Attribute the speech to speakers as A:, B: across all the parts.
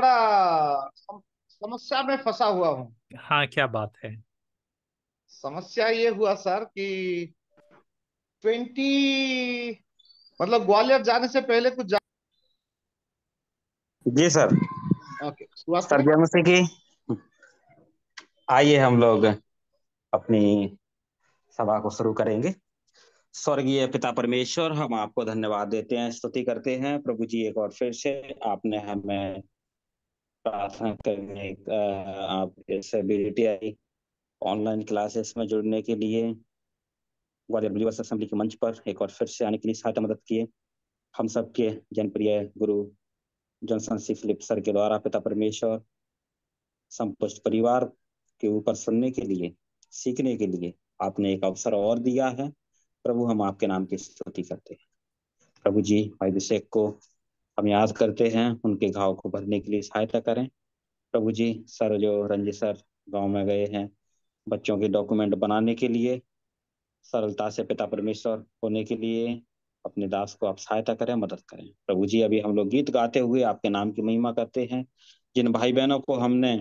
A: थोड़ा समस्या में फंसा हुआ हूँ
B: हाँ क्या बात है
A: समस्या ये हुआ सर कि ट्वेंटी मतलब ग्वालियर जाने से पहले कुछ जा... जी सर ओके सर की
C: आइए हम लोग अपनी सभा को शुरू करेंगे स्वर्गीय पिता परमेश्वर हम आपको धन्यवाद देते हैं स्तुति करते हैं प्रभु जी एक और फिर से आपने हमें प्रार्थना करने का आपके एबिलिटी आई ऑनलाइन क्लासेस में जुड़ने के लिए ग्वालियर्स असेंबली के मंच पर एक और फिर से आने के लिए सहायता मदद किए हम सब के जनप्रिय गुरु जॉनसन सी फिलिप सर के द्वारा पिता परमेश्वर संपुष्ट परिवार के ऊपर सुनने के लिए सीखने के लिए आपने एक अवसर और दिया है प्रभु हम आपके नाम की स्तुति करते हैं प्रभु जी भाई अभिषेक को हम याद करते हैं उनके घाव को भरने के लिए सहायता करें प्रभु जी सर जो रंजित सर गांव में गए हैं बच्चों के डॉक्यूमेंट बनाने के लिए सरलता से पिता परमेश्वर होने के लिए अपने दास को आप सहायता करें मदद करें प्रभु जी अभी हम लोग गीत गाते हुए आपके नाम की महिमा करते हैं जिन भाई बहनों को हमने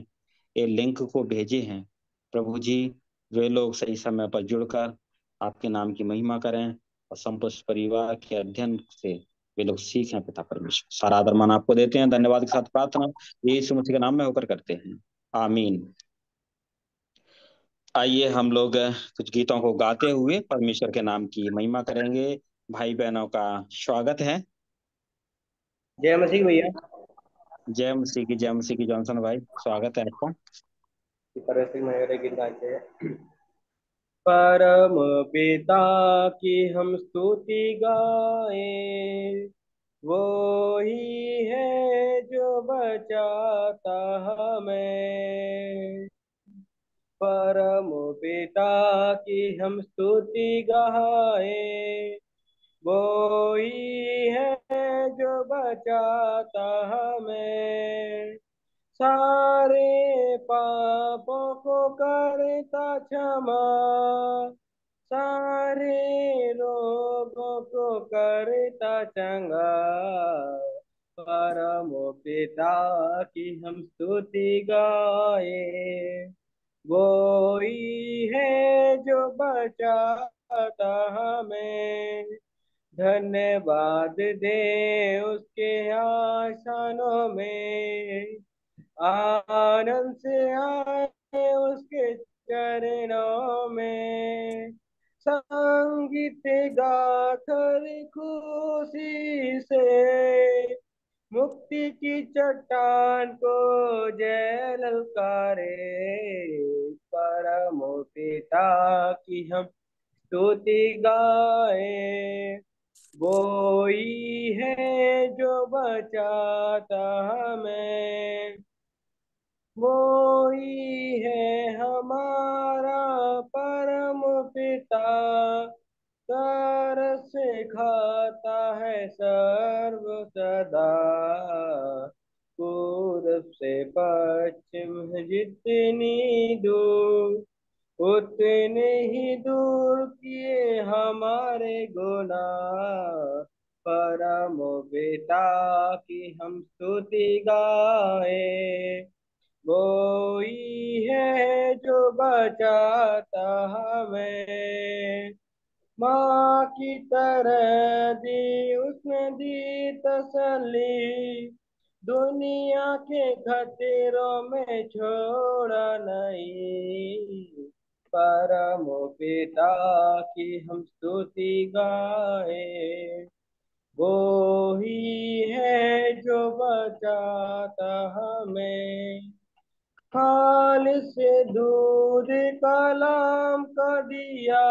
C: ये लिंक को भेजे हैं प्रभु जी वे लोग सही समय पर जुड़कर आपके नाम की महिमा करें और संपुष्ट परिवार के अध्ययन से वे लोग सीखें पिता परमेश्वर सारा आदर मान आपको देते हैं धन्यवाद के साथ प्रार्थना ये मसीह के नाम में होकर करते हैं आमीन आइए हम लोग कुछ गीतों को गाते हुए परमेश्वर के नाम की महिमा करेंगे भाई बहनों का स्वागत है जय मसीह भैया जय मसीह की जय मसीह की जॉनसन भाई स्वागत है आपको
D: परम पिता की हम स्तुति गाए वो ही है जो बचाता हमें परम पिता की हम स्तुति गाए वो ही है जो बचाता हमें सारे पापों को करता क्षमा सारे रोगों को करता चंगा परम पिता की हम स्तुति गाए वो ही है जो बचाता हमें धन्यवाद दे उसके आसनों में आनंद से आए उसके चरणों में संगीत गाकर खुशी से मुक्ति की चट्टान को जय ललकारे परमो पिता की हम स्तुति गाए वो ही है जो बचाता हमें वो ही है हमारा परम पिता कर से खाता है सर्व सदा पूर्व से पश्चिम जितनी दूर उतने ही दूर किए हमारे गुना परम पिता की हम स्तुति गाए वोई है जो बचाता हमें माँ की तरह दी उसने दी तसली दुनिया के खतरों में छोड़ा नहीं परम पिता की हम स्तुति गाए वो ही है जो बचाता हमें खाल से दूर कलाम का दिया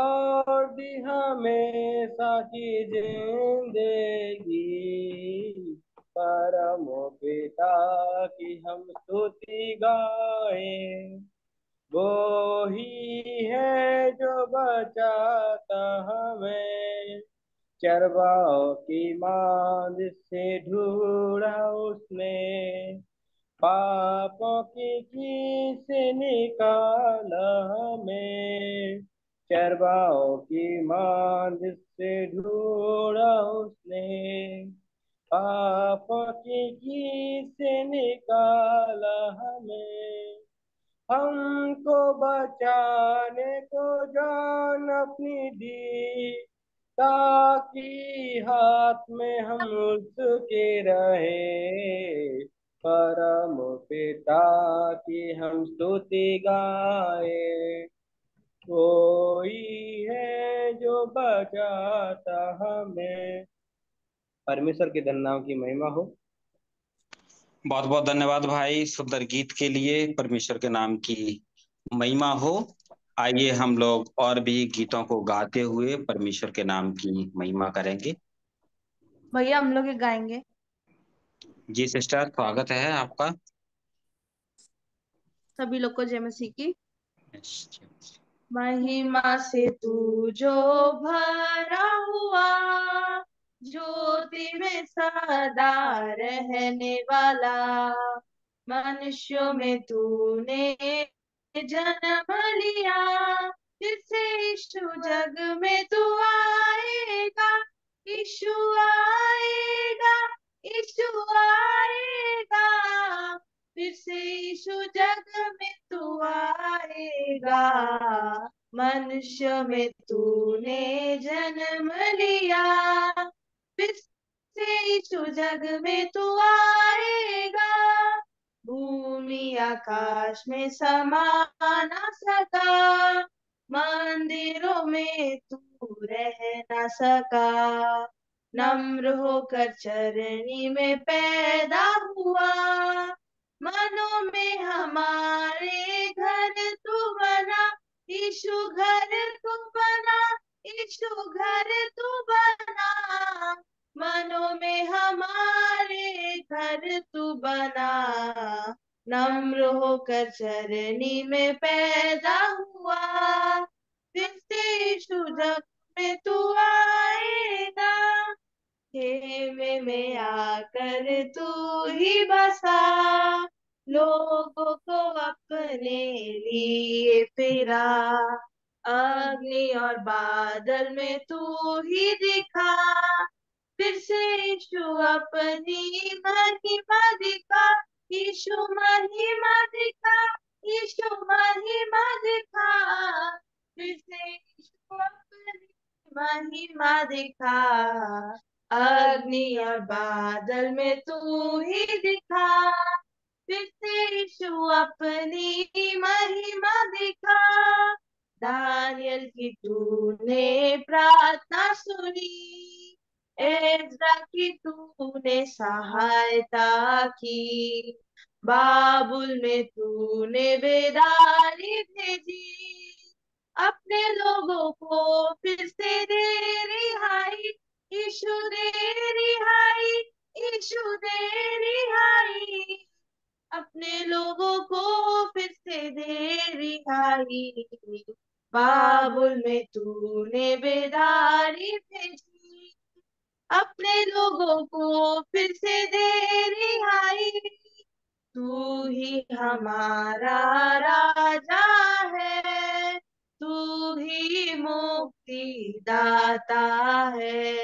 D: और दी हमेशा की जिंदगी परम पिता की हम स्तुति गाए वो ही है जो बचाता हमें चरवाओ की मांद से ढूंढा उसने पापों की खींच निकाला हमें चरवाओं की मांद से ढूंढा उसने पापों की खींच निकाला हमें हमको बचाने को जान अपनी दी ताकि हाथ में हम उसके रहे परम पिता की हम स्तुति गाए कोई है जो बचाता हमें परमेश्वर के धन नाम की महिमा हो
C: बहुत बहुत धन्यवाद भाई सुंदर गीत के लिए परमेश्वर के नाम की महिमा हो आइए हम लोग और भी गीतों को गाते हुए परमेश्वर के नाम की महिमा करेंगे
E: भैया हम लोग गाएंगे
C: जी सिस्टर स्वागत है आपका
E: सभी लोग को जय मसीह की अच्छा। महिमा से तू जो भरा हुआ ज्योति में सदा रहने वाला मनुष्यों में तूने जन्म लिया जिससे यीशु जग में तू आएगा ईशु आएगा ईशु आएगा फिर से ईशु जग में तू आएगा मनुष्य में तूने जन्म लिया फिर से ईशु जग में तू आएगा भूमि आकाश में समा सका मंदिरों में तू रह न सका नम्र होकर चरणी में पैदा हुआ मनो में हमारे घर तू बना ईशु घर तू बना ईशु घर तू बना मनो में हमारे घर तू बना नम्र होकर चरणी में पैदा हुआ फिर से ईशु जग में तू आए खेमे में आकर तू ही बसा लोगों को अपने लिए फिरा अग्नि और बादल में तू ही दिखा फिर से ईशु अपनी महिमा दिखा ईशु महिमा दिखा ईशु महिमा दिखा फिर से ईशु अपनी महिमा दिखा अग्नि और बादल में तू ही दिखा फिर से अपनी महिमा दिखा दानियल की तूने प्रार्थना सुनी एजरा की तूने सहायता की बाबुल में तूने बेदारी भेजी अपने लोगों को फिर से दे रिहाई ईशु अपने लोगों को फिर से दे रिहाई बाबुल में तूने बेदारी भेजी अपने लोगों को फिर से दे रिहाई तू ही हमारा राजा है तू भी मुक्ति दाता है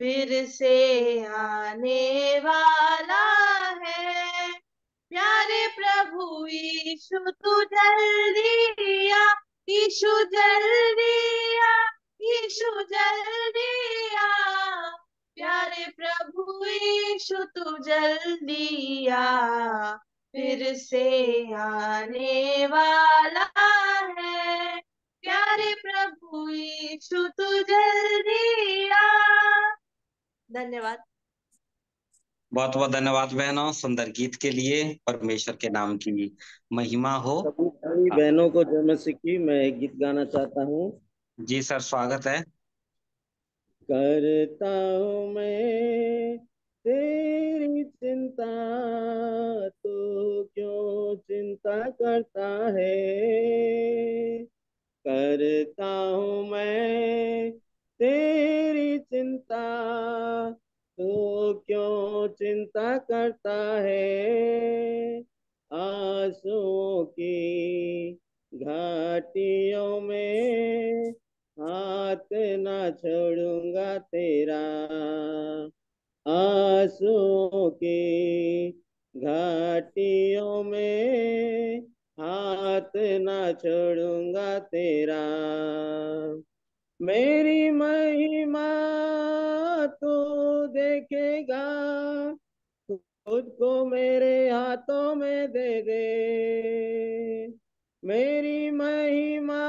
E: फिर से आने वाला है प्यारे प्रभु ईशु तू जल्दी आ ईशु जल्दी आ ईशु जल्दी आ प्यारे प्रभु ईशु तू जल्दी आ फिर से आने वाला है प्यारे प्रभु यीशु तू जल्दी आ धन्यवाद
C: बहुत बहुत धन्यवाद बहनों सुंदर गीत के लिए परमेश्वर के नाम की महिमा हो सभी
F: बहनों को जय मसीह की मैं एक गीत गाना चाहता हूँ
C: जी सर स्वागत है
F: करता हूँ मैं तेरी चिंता तो क्यों चिंता करता है करता हूँ मैं तेरी चिंता तू तो क्यों चिंता करता है आंसुओं की घाटियों में हाथ ना छोड़ूंगा तेरा आंसुओं की घाटियों में हाथ ना छोड़ूंगा तेरा मेरी महिमा तू देखेगा खुद को मेरे हाथों में दे दे मेरी महिमा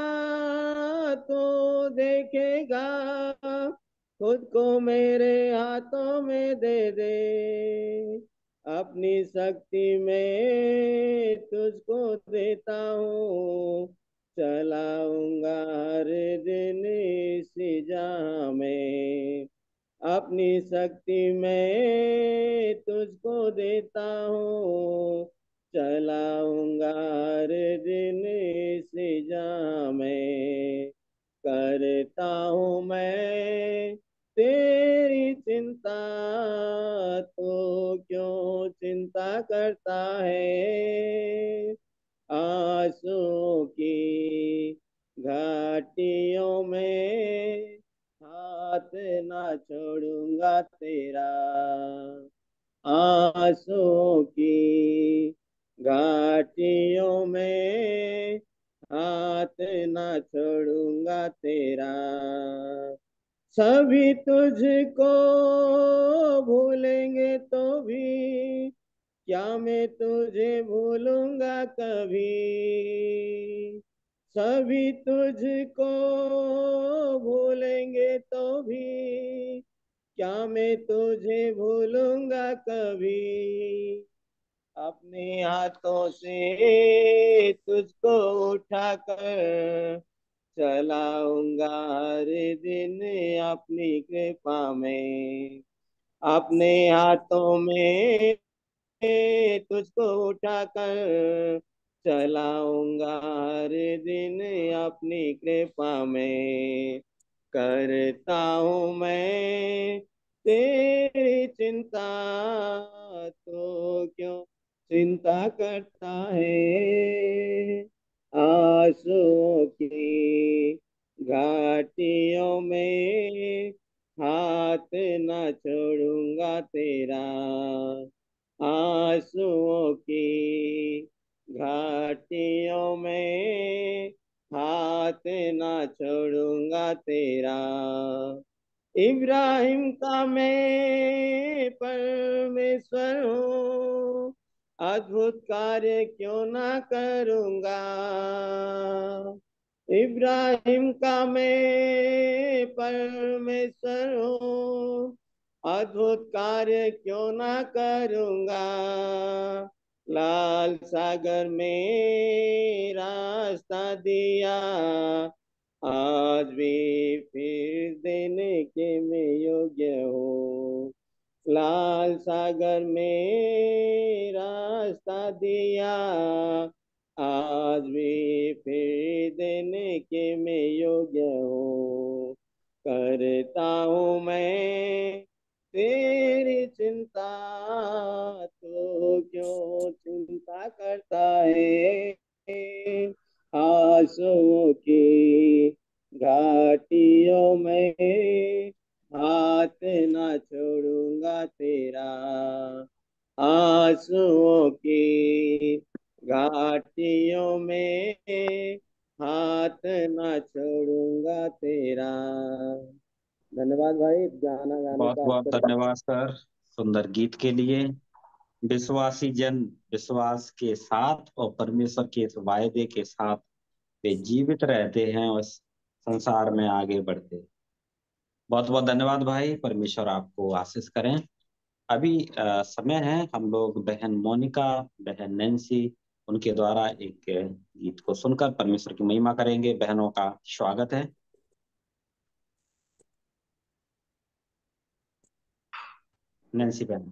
F: तो देखेगा खुद को मेरे हाथों में दे दे अपनी शक्ति में तुझको देता हूँ चलाऊंगा हर दिन इस में अपनी शक्ति में तुझको देता हूँ चलाऊंगा हर दिन इस में करता हूँ मैं तेरी चिंता तो क्यों चिंता करता है आंसू की घाटियों में हाथ ना छोड़ूंगा तेरा आंसू की घाटियों में हाथ ना छोड़ूंगा तेरा सभी तुझको भूलेंगे तो भी क्या मैं तुझे भूलूंगा कभी सभी तुझको भूलेंगे तो भी क्या मैं तुझे भूलूंगा कभी अपने हाथों से तुझको उठाकर चलाऊंगा हर दिन अपनी कृपा में अपने हाथों में तुझको उठाकर चलाऊंगा हर दिन अपनी कृपा में करता हूँ मैं तेरी चिंता तो क्यों चिंता करता है आंसुओं की घाटियों में हाथ न छोड़ूंगा तेरा आंसुओं की घाटियों में हाथ न छोड़ूंगा तेरा इब्राहिम का मैं परमेश्वर हूँ अद्भुत कार्य क्यों ना करूंगा इब्राहिम का मैं परमेश्वर हूँ अद्भुत कार्य क्यों ना करूंगा लाल सागर में रास्ता दिया आज भी फिर देने के मैं योग्य हूँ लाल सागर में रास्ता दिया आज भी फिर देने के मैं योग्य हूँ करता हूँ मैं तेरी चिंता तो क्यों चिंता करता है आंसुओं की घाटियों में हाथ न छोड़ूंगा तेरा आंसुओं की घाटियों में हाथ ना छोड़ूंगा तेरा धन्यवाद भाई गाना गाने बहुत बहुत
C: धन्यवाद सर सुंदर गीत के लिए विश्वासी जन विश्वास के साथ और परमेश्वर के वायदे के साथ वे जीवित रहते हैं और संसार में आगे बढ़ते हैं बहुत बहुत धन्यवाद भाई परमेश्वर आपको आशीष करें अभी आ, समय है हम लोग बहन मोनिका बहन नैन्सी उनके द्वारा एक गीत को सुनकर परमेश्वर की महिमा करेंगे बहनों का स्वागत है नैन्सी बहन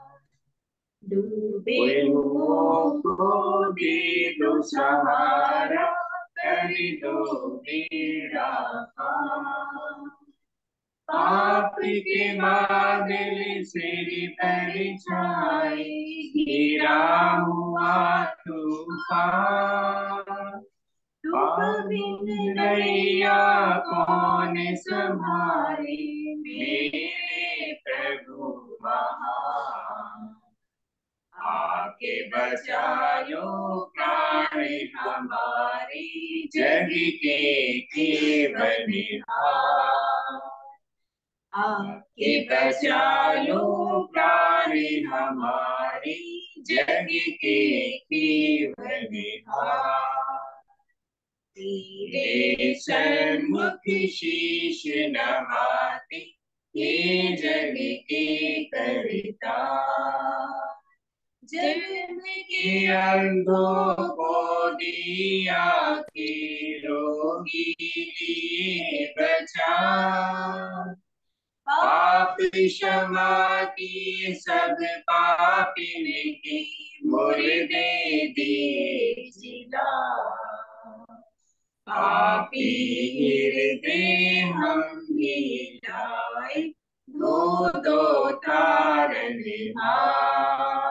G: डूबे दो सहारा दो मेरा पाप के बादल से परिचाई गिरा हुआ तूफान कौन संभारी मेरे प्रभु महा आपके बचायो प्राणी हमारी जग के आपके बचाओ बचायो प्राण हमारी जग के केवनिहार तेरे सन्मुख शीश नमाते ये जग के कविता जन्म के अंधों को दिया की रोगी ने बचा पाप क्षमा की सब पापिन की मुर्दे दे जिला पापी हृदय हम ही लाए दो दो तारन हार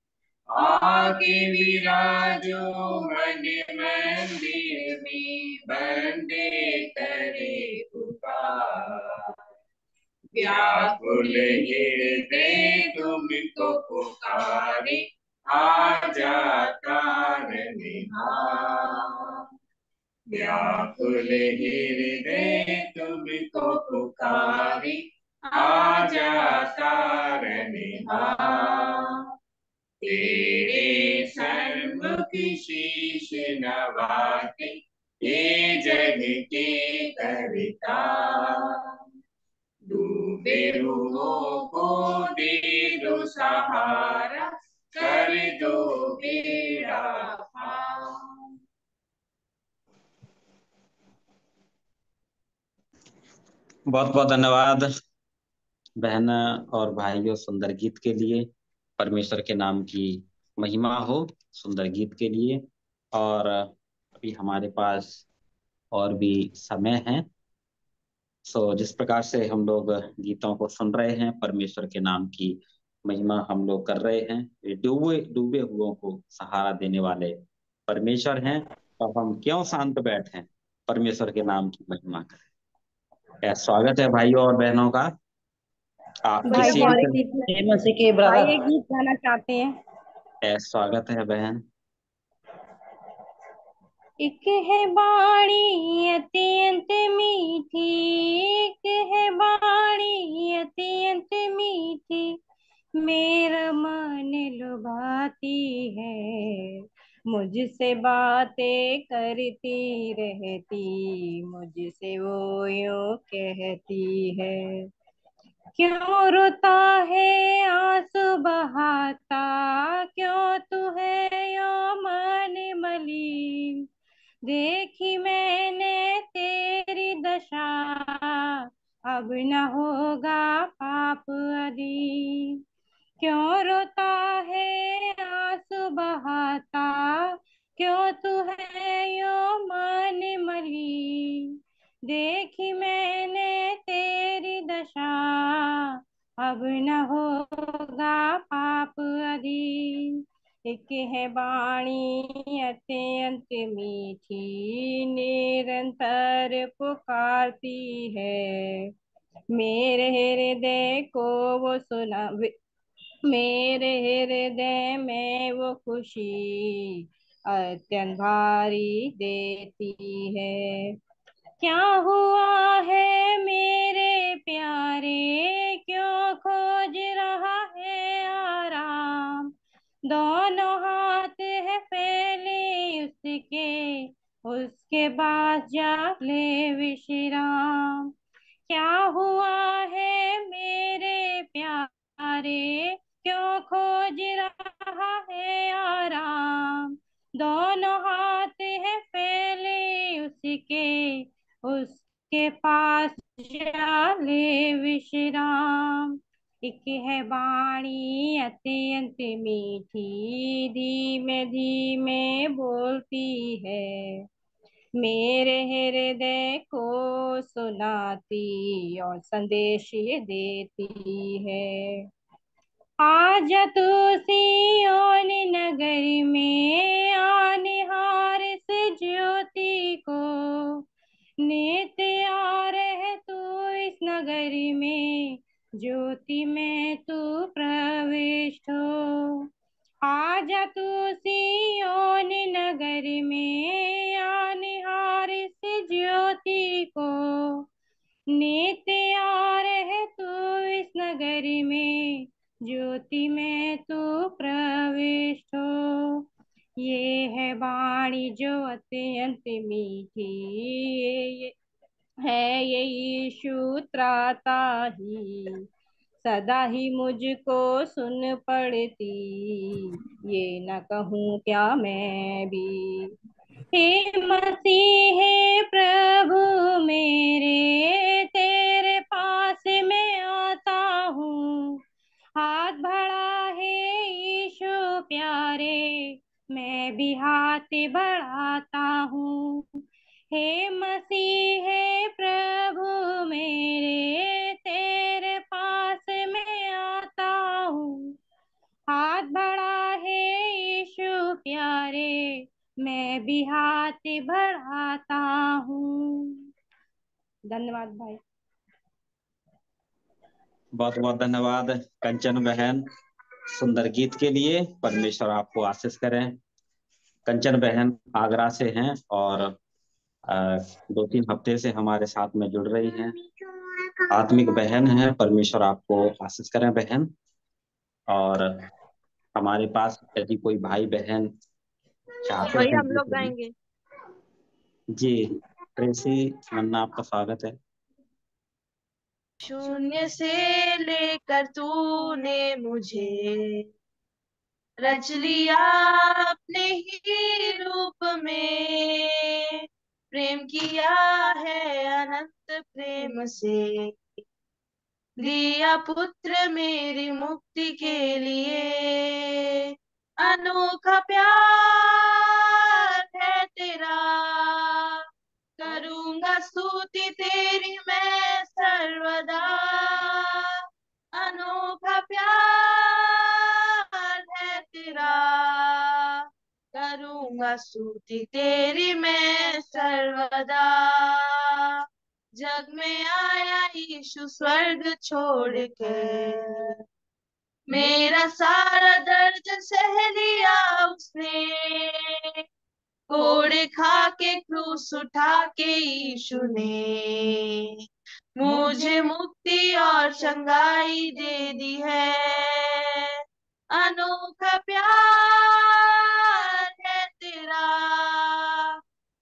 G: आके विराजो मन मंदिर में बंदे करे पुकार व्याकुल हृदय तुमको पुकारे
A: आ जाता व्याकुल हृदय
G: तुमको पुकारे आ जाता कारण तेरे सन्मुख शीश नवाते ये जग के कविता डूबे रूहों को दे दो सहारा कर दो
C: बहुत बहुत धन्यवाद बहन और भाइयों सुंदर गीत के लिए परमेश्वर के नाम की महिमा हो सुंदर गीत के लिए और अभी हमारे पास और भी समय है सो so, जिस प्रकार से हम लोग गीतों को सुन रहे हैं परमेश्वर के नाम की महिमा हम लोग कर रहे हैं डूबे डूबे हुओं को सहारा देने वाले परमेश्वर हैं तो हम क्यों शांत बैठे परमेश्वर के नाम की महिमा करें स्वागत है भाइयों और बहनों का गीत
H: गाना चाहते हैं
C: स्वागत है बहन
H: एक है बाड़ी अत्यंत मीठी एक है बाड़ी अत्यंत मीठी मेरा मन लुभाती है मुझसे बातें करती रहती मुझसे वो यू कहती है क्यों रोता है आंसू बहाता क्यों तू है यो मन मलिन देखी मैंने तेरी दशा अब न होगा पाप अदी क्यों रोता है आंसू बहाता क्यों तू है यो मन मली देखी मैंने तेरी दशा अब न होगा पाप अधिक एक है बाणी अत्यंत मीठी निरंतर पुकारती है मेरे हृदय को वो सुना मेरे हृदय में वो खुशी अत्यंत भारी देती है क्या हुआ है मेरे प्यारे क्यों खोज रहा है आराम दोनों हाथ है फैले उसके उसके बाद जा ले विश्राम क्या हुआ है मेरे प्यारे क्यों खोज रहा है आराम दोनों हाथ है फैले उसके उसके पास जाले विश्राम एक है वाणी अत्यंत मीठी धीमे धीमे बोलती है मेरे हृदय को सुनाती और संदेश देती है आज तू तो सियोन नगर में आनिहार से ज्योति को आ रहे तू इस नगरी में ज्योति में तू प्रविष्ट हो आज तू सियोन नगरी में या निहार ज्योति को आ रहे तू इस नगरी में ज्योति में तू प्रविष्ट हो ये है वाणी जो अत्यंत मीठी ये है ये यीशु त्राता ही सदा ही मुझको सुन पड़ती ये न कहूँ क्या मैं भी हे मसीह प्रभु मेरे तेरे पास मैं आता हूँ हाथ भरा है यीशु प्यारे मैं भी हाथ बढ़ाता हूँ हे मसीह हे प्रभु मेरे तेरे पास में आता हूँ हाथ बढ़ा हे यीशु प्यारे मैं भी हाथ बढ़ाता हूँ धन्यवाद भाई
C: बहुत बहुत धन्यवाद कंचन बहन सुंदर गीत के लिए परमेश्वर आपको आशीष करें कंचन बहन आगरा से हैं और दो तीन हफ्ते से हमारे साथ में जुड़ रही हैं आत्मिक बहन है परमेश्वर आपको आशीष करें बहन और हमारे पास यदि कोई भाई बहन चाहते हैं हम तो लोग गाएंगे जी ट्रेसी मन्ना आपका स्वागत है
E: शून्य से लेकर तूने मुझे रच लिया अपने ही रूप में प्रेम किया है अनंत प्रेम से दिया पुत्र मेरी मुक्ति के लिए अनोखा प्यार है तेरा करूंगा स्तुति तेरी मैं सर्वदा अनोखा प्यार है तेरा करूंगा स्तुति तेरी मैं सर्वदा जग में आया यीशु स्वर्ग छोड़ के
G: मेरा सारा
E: दर्द सह लिया उसने कोड़ खा के क्रूस उठा के ईशु ने मुझे मुक्ति और चंगाई दे दी है अनोखा प्यार है तेरा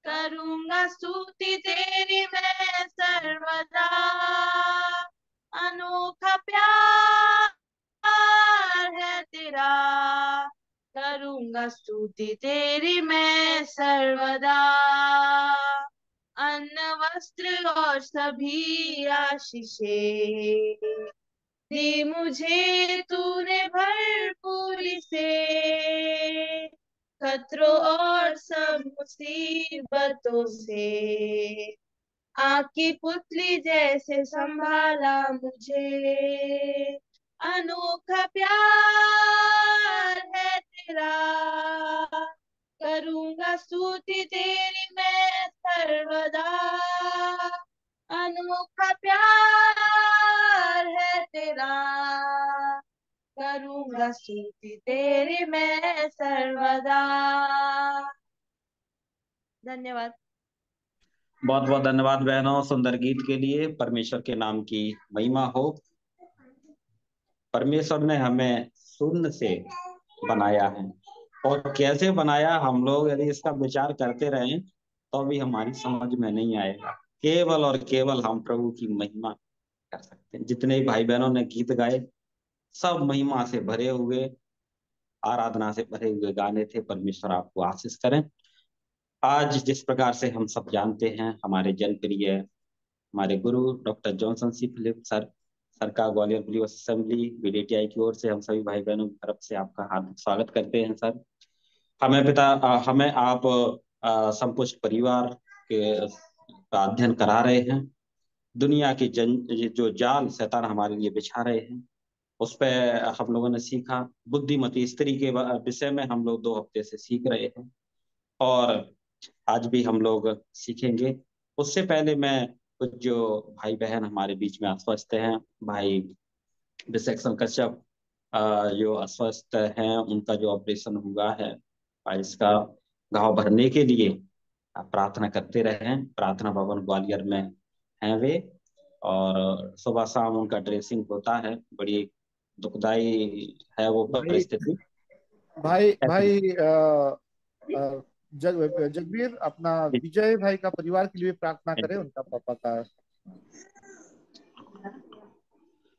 E: करूंगा स्तुति तेरी मैं सर्वदा अनोखा प्यार है तेरा करूंगा स्तुति तेरी मैं सर्वदा अन्न वस्त्र और सभी आशीषे दी मुझे तूने भरपूरी से खतरों और सब मुसीबतों से आपकी पुतली जैसे संभाला मुझे अनोखा प्यार है मेरा करूंगा स्तुति तेरी मैं सर्वदा अनोखा प्यार है तेरा करूंगा स्तुति तेरी मैं सर्वदा धन्यवाद
C: बहुत बहुत धन्यवाद बहनों सुंदर गीत के लिए परमेश्वर के नाम की महिमा हो परमेश्वर ने हमें शून्य से बनाया है और कैसे बनाया हम लोग यदि इसका विचार करते रहे तो भी हमारी समझ में नहीं आएगा केवल और केवल हम प्रभु की महिमा कर सकते हैं जितने भाई बहनों ने गीत गाए सब महिमा से भरे हुए आराधना से भरे हुए गाने थे परमेश्वर आपको आशीष करें आज जिस प्रकार से हम सब जानते हैं हमारे जनप्रिय हमारे गुरु doctor Johnson C Philip sir सरकार ग्वालियर पुलिस असेंबली बीडीटीआई की ओर से हम सभी भाई बहनों की तरफ से आपका हार्दिक स्वागत करते हैं सर हमें पिता हमें आप संपुष्ट परिवार के का अध्ययन करा रहे हैं दुनिया की जन जो जाल शैतान हमारे लिए बिछा रहे हैं उस पर हम लोगों ने सीखा बुद्धिमती स्त्री के विषय में हम लोग दो हफ्ते से सीख रहे हैं और आज भी हम लोग सीखेंगे उससे पहले मैं कुछ जो भाई बहन हमारे बीच में अस्वस्थ हैं भाई विशेषण कश्यप जो अस्वस्थ हैं उनका जो ऑपरेशन हुआ है इसका घाव भरने के लिए प्रार्थना करते रहे हैं प्रार्थना भवन ग्वालियर में हैं वे और सुबह शाम उनका ड्रेसिंग होता है बड़ी दुखदाई है वो परिस्थिति
A: भाई भाई भाई आ, आ, जगवीर जगबीर अपना विजय भाई का परिवार के लिए प्रार्थना करें उनका पापा का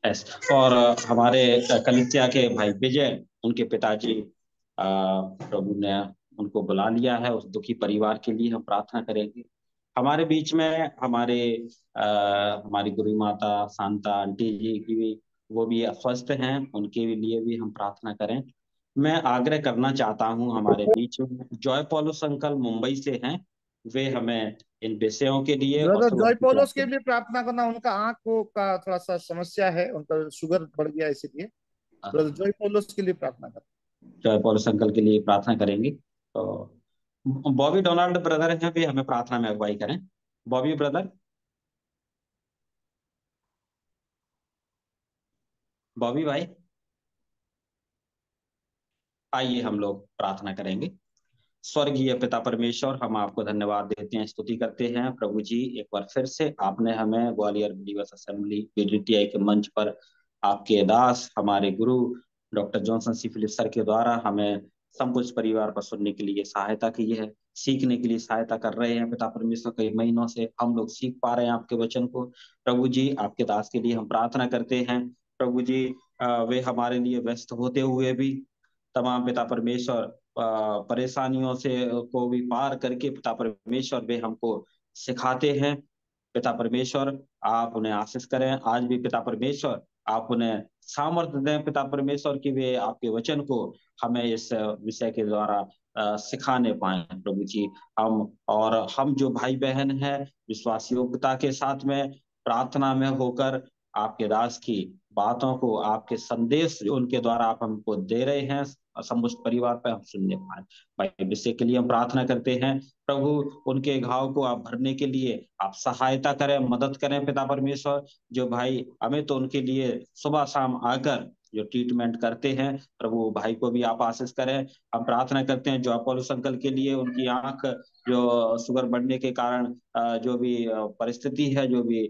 C: yes. और हमारे कलित्या के भाई विजय उनके पिताजी प्रभु ने उनको बुला लिया है उस दुखी परिवार के लिए हम प्रार्थना करेंगे हमारे बीच में हमारे आ, हमारी गुरु माता शांता आंटी जी की भी वो भी अस्वस्थ हैं उनके लिए भी हम प्रार्थना करें मैं आग्रह करना चाहता हूं हमारे बीच में जॉय पोलो संकल मुंबई से हैं वे हमें इन विषयों के लिए जॉय पॉलोस के
A: लिए प्रार्थना करना उनका आंख को का थोड़ा सा समस्या है उनका शुगर बढ़ गया इसीलिए जॉय पोलो के लिए प्रार्थना करना
C: जॉय पोलो संकल के लिए प्रार्थना करेंगे तो बॉबी डोनाल्ड ब्रदर हैं भी हमें प्रार्थना में अगुवाई करें बॉबी ब्रदर बॉबी भाई आइए हम लोग प्रार्थना करेंगे स्वर्गीय पिता परमेश्वर हम आपको धन्यवाद देते हैं स्तुति करते हैं प्रभु जी एक बार फिर से आपने हमें ग्वालियर दिवस असेंबली पीडीटीआई के मंच पर आपके दास हमारे गुरु doctor Johnson C Philip sir के द्वारा हमें संपुष्ट परिवार पर सुनने के लिए सहायता की है सीखने के लिए सहायता कर रहे हैं पिता परमेश्वर कई महीनों से हम लोग सीख पा रहे हैं आपके वचन को प्रभु जी आपके दास के लिए हम प्रार्थना करते हैं प्रभु जी वे हमारे लिए व्यस्त होते हुए भी तमाम पिता परमेश्वर परेशानियों से को भी पार करके पिता परमेश्वर वे हमको सिखाते हैं पिता परमेश्वर आप उन्हें आशीष करें आज भी पिता परमेश्वर आप उन्हें सामर्थ्य दें पिता परमेश्वर की वे आपके वचन को हमें इस विषय के द्वारा सिखाने पाए प्रभु जी हम और हम जो भाई बहन है विश्वास योग्यता के साथ में प्रार्थना में होकर आपके दास की बातों को आपके संदेश उनके द्वारा आप हमको दे रहे हैं असंबुष्ट परिवार पर हम सुनने पाए भाई के लिए हम प्रार्थना करते हैं प्रभु उनके घाव को आप भरने के लिए आप सहायता करें मदद करें पिता परमेश्वर जो भाई हमें तो उनके लिए सुबह शाम आकर जो ट्रीटमेंट करते हैं प्रभु भाई को भी आप आशीष करें हम प्रार्थना करते हैं जो अपोलो संकल के लिए उनकी आंख जो शुगर बढ़ने के कारण जो भी परिस्थिति है जो भी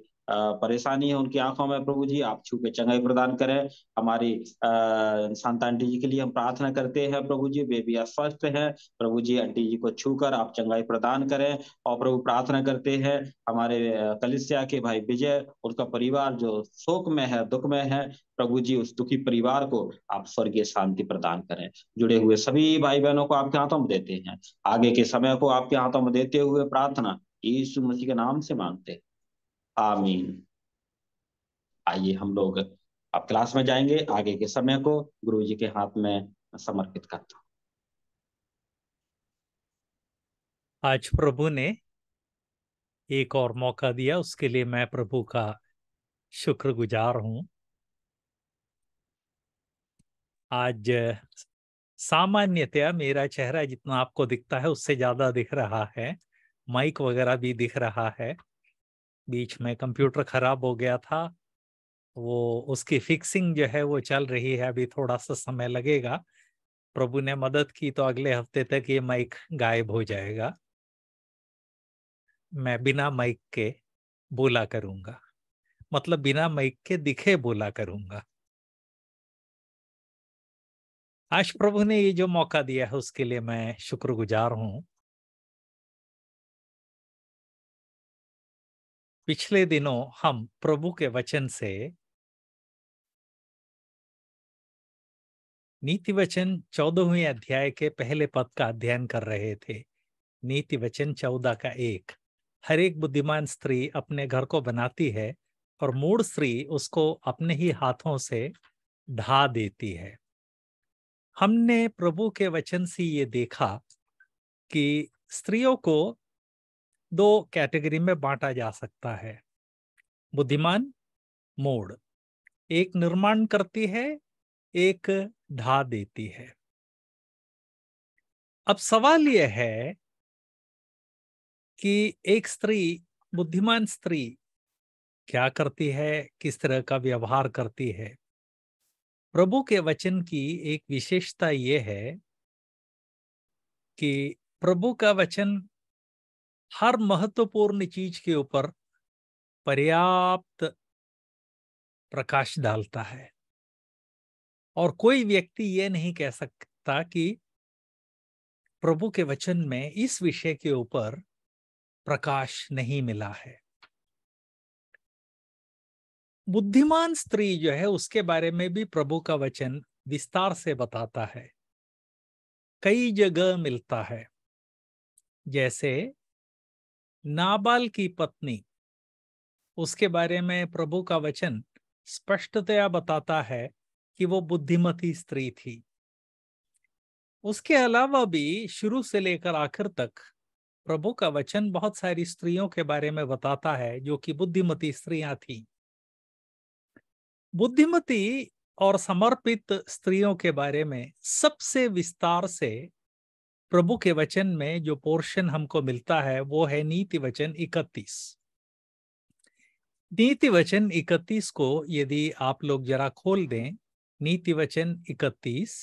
C: परेशानी है उनकी आंखों में प्रभु जी आप छू के चंगाई प्रदान करें हमारी अः शांता आंटी जी के लिए हम प्रार्थना करते हैं प्रभु जी बेबी अस्वस्थ है प्रभु जी आंटी जी को छू कर आप चंगाई प्रदान करें और प्रभु प्रार्थना करते हैं हमारे कलिसिया के भाई विजय उनका परिवार जो शोक में है दुख में है प्रभु जी उस दुखी परिवार को आप स्वर्गीय शांति प्रदान करें जुड़े हुए सभी भाई बहनों को आपके हाथों में देते हैं आगे के समय को आपके हाथों में देते हुए प्रार्थना यीशु मसीह के नाम से मांगते हैं आमीन आइए हम लोग अब क्लास में जाएंगे आगे के समय को गुरु जी के
B: हाथ में समर्पित करता हूं आज प्रभु ने एक और मौका दिया उसके लिए मैं प्रभु का शुक्रगुजार हूं आज सामान्यतया मेरा चेहरा जितना आपको दिखता है उससे ज्यादा दिख रहा है माइक वगैरह भी दिख रहा है बीच में कंप्यूटर खराब हो गया था वो उसकी फिक्सिंग जो है वो चल रही है अभी थोड़ा सा समय लगेगा प्रभु ने मदद की तो अगले हफ्ते तक ये माइक गायब हो जाएगा मैं बिना माइक के बोला करूंगा मतलब बिना माइक के दिखे बोला करूंगा आज प्रभु ने ये जो मौका दिया है उसके लिए मैं शुक्रगुजार हूं
I: पिछले दिनों हम प्रभु
B: के वचन से नीति वचन चौदहवें अध्याय के पहले पद का अध्ययन कर रहे थे नीति वचन चौदह का एक हर एक बुद्धिमान स्त्री अपने घर को बनाती है और मूड स्त्री उसको अपने ही हाथों से ढा देती है हमने प्रभु के वचन से ये देखा कि स्त्रियों को दो कैटेगरी में बांटा जा सकता है बुद्धिमान मोड़ एक निर्माण करती है एक ढा देती है
I: अब सवाल यह है
B: कि एक स्त्री बुद्धिमान स्त्री क्या करती है किस तरह का व्यवहार करती है प्रभु के वचन की एक विशेषता यह है कि प्रभु का वचन हर महत्वपूर्ण चीज के ऊपर पर्याप्त प्रकाश डालता है और कोई व्यक्ति ये नहीं कह सकता कि प्रभु के वचन में इस विषय के ऊपर प्रकाश नहीं मिला है बुद्धिमान स्त्री जो है उसके बारे में भी प्रभु का वचन विस्तार से बताता है कई जगह मिलता है जैसे नाबाल की पत्नी उसके बारे में प्रभु का वचन स्पष्टतया बताता है कि वो बुद्धिमती स्त्री थी उसके अलावा भी शुरू से लेकर आखिर तक प्रभु का वचन बहुत सारी स्त्रियों के बारे में बताता है जो कि बुद्धिमती स्त्रियां थी बुद्धिमती और समर्पित स्त्रियों के बारे में सबसे विस्तार से प्रभु के वचन में जो पोर्शन हमको मिलता है वो है नीति वचन इकतीस नीति वचन इकतीस को यदि आप लोग जरा खोल दें नीति वचन इकतीस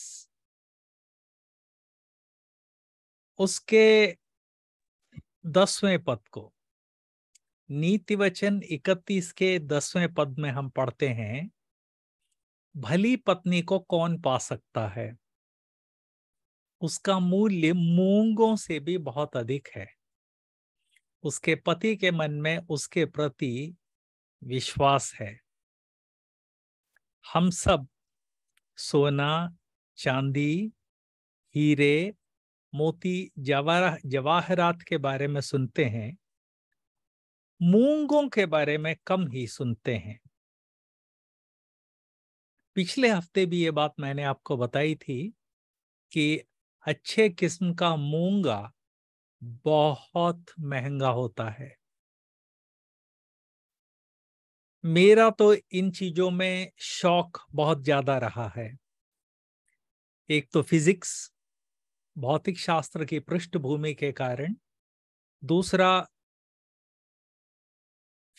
B: उसके दसवें पद को नीति वचन इकतीस के दसवें पद में हम पढ़ते हैं भली पत्नी को कौन पा सकता है उसका मूल्य मूंगों से भी बहुत अधिक है उसके पति के मन में उसके प्रति विश्वास है हम सब सोना चांदी हीरे मोती जवाहर जवाहरात के बारे में सुनते हैं मूंगों के बारे में कम ही सुनते हैं पिछले हफ्ते भी ये बात मैंने आपको बताई थी कि अच्छे किस्म का मूंगा बहुत महंगा होता है मेरा तो इन चीजों में शौक बहुत ज्यादा रहा है एक तो फिजिक्स भौतिक शास्त्र की पृष्ठभूमि के कारण दूसरा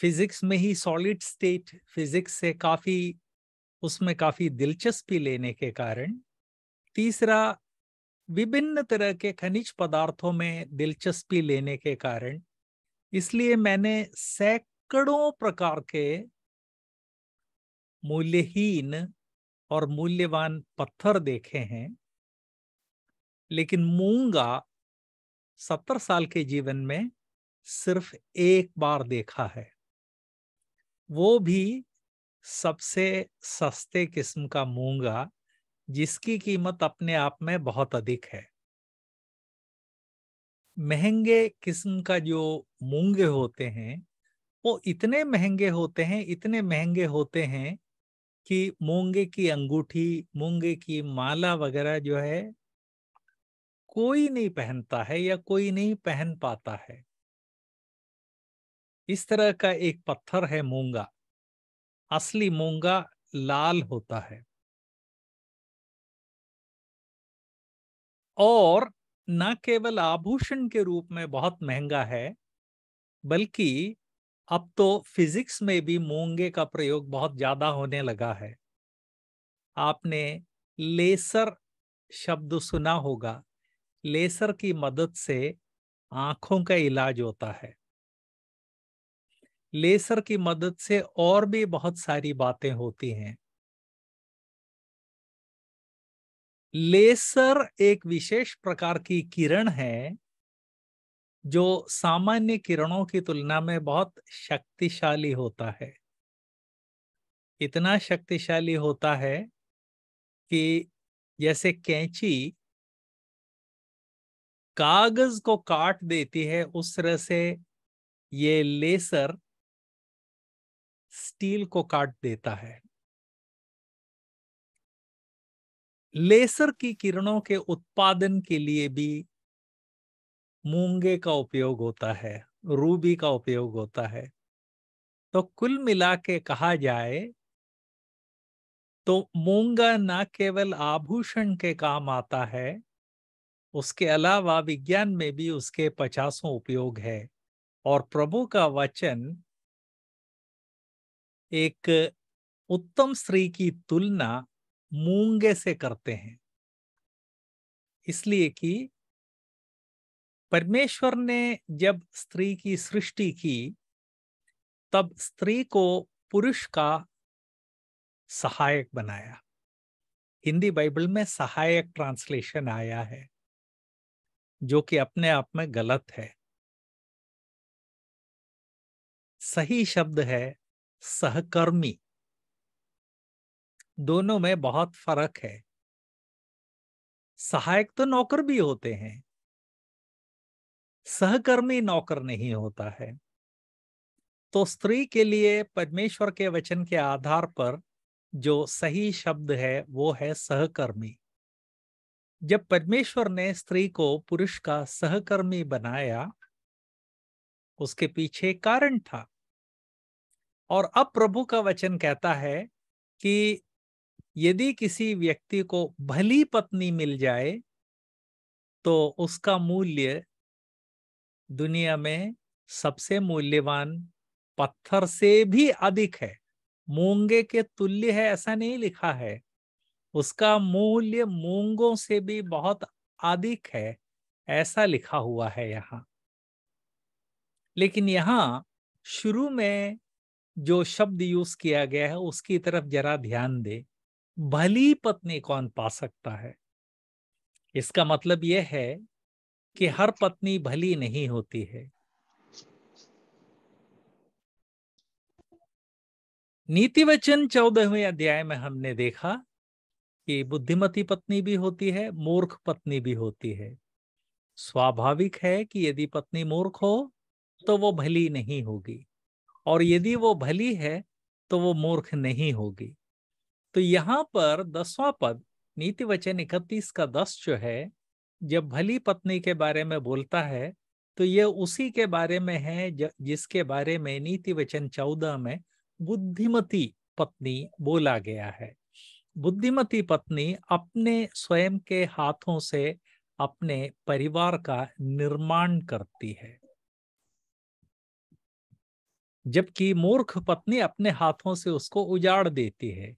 B: फिजिक्स में ही सॉलिड स्टेट फिजिक्स से काफी उसमें काफी दिलचस्पी लेने के कारण तीसरा विभिन्न तरह के खनिज पदार्थों में दिलचस्पी लेने के कारण इसलिए मैंने सैकड़ों प्रकार के मूल्यहीन और मूल्यवान पत्थर देखे हैं लेकिन मूंगा सत्तर साल के जीवन में सिर्फ एक बार देखा है वो भी सबसे सस्ते किस्म का मूंगा जिसकी कीमत अपने आप में बहुत अधिक है महंगे किस्म का जो मूंगे होते हैं वो इतने महंगे होते हैं इतने महंगे होते हैं कि मूंगे की अंगूठी मूंगे की माला वगैरह जो है कोई नहीं पहनता है या कोई नहीं पहन पाता है इस तरह का एक पत्थर है मूंगा
I: असली मूंगा लाल होता है
B: और न केवल आभूषण के रूप में बहुत महंगा है बल्कि अब तो फिजिक्स में भी मूंगे का प्रयोग बहुत ज्यादा होने लगा है आपने लेसर शब्द सुना होगा लेसर की मदद से आंखों का इलाज होता है लेसर की मदद से और
I: भी बहुत सारी बातें होती हैं
B: लेसर एक विशेष प्रकार की किरण है जो सामान्य किरणों की तुलना में बहुत शक्तिशाली होता है इतना शक्तिशाली होता है कि जैसे कैंची कागज को काट देती है
I: उस तरह से ये लेसर स्टील को काट देता है लेसर
B: की किरणों के उत्पादन के लिए भी मूंगे का उपयोग होता है रूबी का उपयोग होता है तो कुल मिला के कहा जाए तो मूंगा न केवल आभूषण के काम आता है उसके अलावा विज्ञान में भी उसके पचासों उपयोग है और प्रभु का वचन एक उत्तम स्त्री की तुलना मूंगे से करते हैं इसलिए कि परमेश्वर ने जब स्त्री की सृष्टि की तब स्त्री को पुरुष का सहायक बनाया हिंदी बाइबल में सहायक ट्रांसलेशन आया है जो कि अपने आप में गलत है
I: सही शब्द है सहकर्मी दोनों में बहुत फर्क है
B: सहायक तो नौकर भी होते हैं सहकर्मी नौकर नहीं होता है तो स्त्री के लिए परमेश्वर के वचन के आधार पर जो सही शब्द है वो है सहकर्मी जब परमेश्वर ने स्त्री को पुरुष का सहकर्मी बनाया उसके पीछे कारण था और अब प्रभु का वचन कहता है कि यदि किसी व्यक्ति को भली पत्नी मिल जाए तो उसका मूल्य दुनिया में सबसे मूल्यवान पत्थर से भी अधिक है मूंगे के तुल्य है ऐसा नहीं लिखा है उसका मूल्य मूंगों से भी बहुत अधिक है ऐसा लिखा हुआ है यहाँ लेकिन यहाँ शुरू में जो शब्द यूज किया गया है उसकी तरफ जरा ध्यान दे भली पत्नी कौन पा सकता है इसका मतलब यह है कि हर पत्नी भली नहीं होती है नीति वचन चौदहवें अध्याय में हमने देखा कि बुद्धिमती पत्नी भी होती है मूर्ख पत्नी भी होती है स्वाभाविक है कि यदि पत्नी मूर्ख हो तो वो भली नहीं होगी और यदि वो भली है तो वो मूर्ख नहीं होगी तो यहाँ पर दसवां पद नीति वचन इकतीस का दस जो है जब भली पत्नी के बारे में बोलता है तो यह उसी के बारे में है जिसके बारे में नीति वचन चौदह में बुद्धिमती पत्नी बोला गया है बुद्धिमती पत्नी अपने स्वयं के हाथों से अपने परिवार का निर्माण करती है जबकि मूर्ख पत्नी अपने हाथों से उसको उजाड़ देती है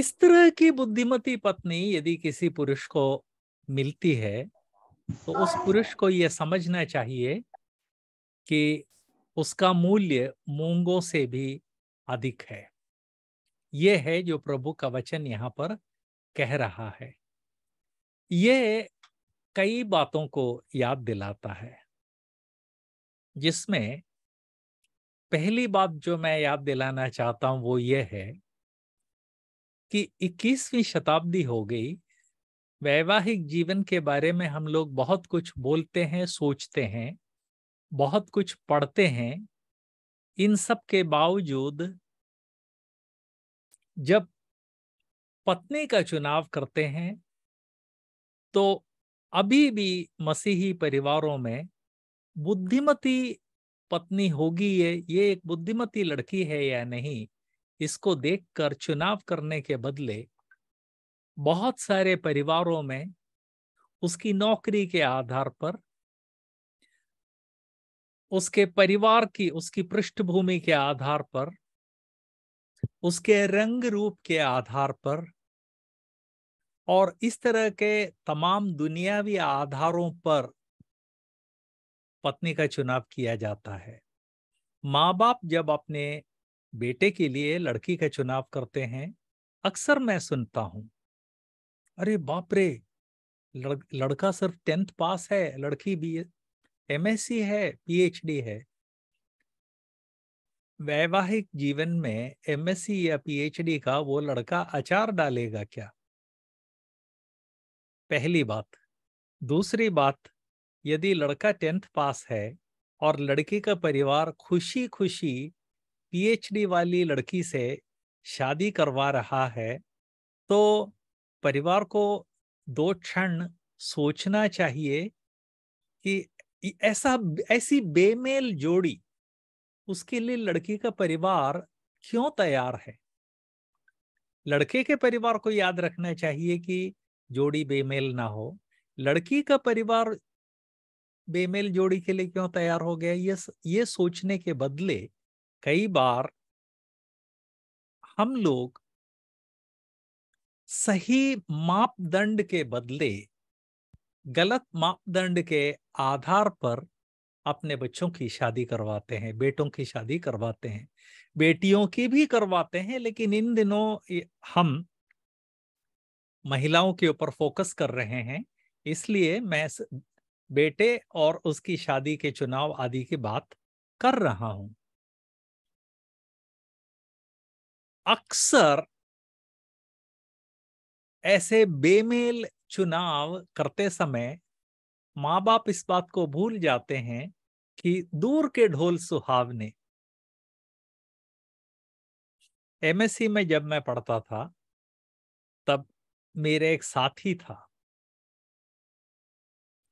B: इस तरह की बुद्धिमती पत्नी यदि किसी पुरुष को मिलती है तो उस पुरुष को यह समझना चाहिए कि उसका मूल्य मूंगों से भी अधिक है ये है जो प्रभु का वचन यहाँ पर कह रहा है ये कई बातों को याद दिलाता है जिसमें पहली बात जो मैं याद दिलाना चाहता हूँ वो ये है कि 21वीं शताब्दी हो गई वैवाहिक जीवन के बारे में हम लोग बहुत कुछ बोलते हैं सोचते हैं बहुत कुछ पढ़ते हैं इन सब के बावजूद जब पत्नी का चुनाव करते हैं तो अभी भी मसीही परिवारों में बुद्धिमती पत्नी होगी ये ये एक बुद्धिमती लड़की है या नहीं इसको देखकर चुनाव करने के बदले बहुत सारे परिवारों में उसकी नौकरी के आधार पर उसके परिवार की उसकी पृष्ठभूमि के आधार पर उसके रंग रूप के आधार पर और इस तरह के तमाम दुनियावी आधारों पर पत्नी का चुनाव किया जाता है माँ बाप जब अपने बेटे के लिए लड़की का चुनाव करते हैं अक्सर मैं सुनता हूं अरे बाप रे लड़, लड़का सिर्फ टेंथ पास है लड़की बी एमएससी है पीएचडी है वैवाहिक जीवन में एमएससी या पीएचडी का वो लड़का अचार डालेगा क्या पहली बात दूसरी बात यदि लड़का टेंथ पास है और लड़की का परिवार खुशी खुशी पीएचडी वाली लड़की से शादी करवा रहा है तो परिवार को दो क्षण सोचना चाहिए कि ऐसा ऐसी बेमेल जोड़ी उसके लिए लड़की का परिवार क्यों तैयार है लड़के के परिवार को याद रखना चाहिए कि जोड़ी बेमेल ना हो लड़की का परिवार बेमेल जोड़ी के लिए क्यों तैयार हो गया ये ये सोचने के बदले कई बार हम लोग सही मापदंड के बदले गलत मापदंड के आधार पर अपने बच्चों की शादी करवाते हैं बेटों की शादी करवाते हैं बेटियों की भी करवाते हैं लेकिन इन दिनों हम महिलाओं के ऊपर फोकस कर रहे हैं इसलिए मैं बेटे और उसकी शादी के चुनाव आदि की बात कर रहा हूं अक्सर ऐसे बेमेल चुनाव करते समय माँ बाप इस बात को भूल जाते हैं कि दूर के ढोल सुहावने
I: एमएससी में जब मैं पढ़ता था तब मेरे एक साथी था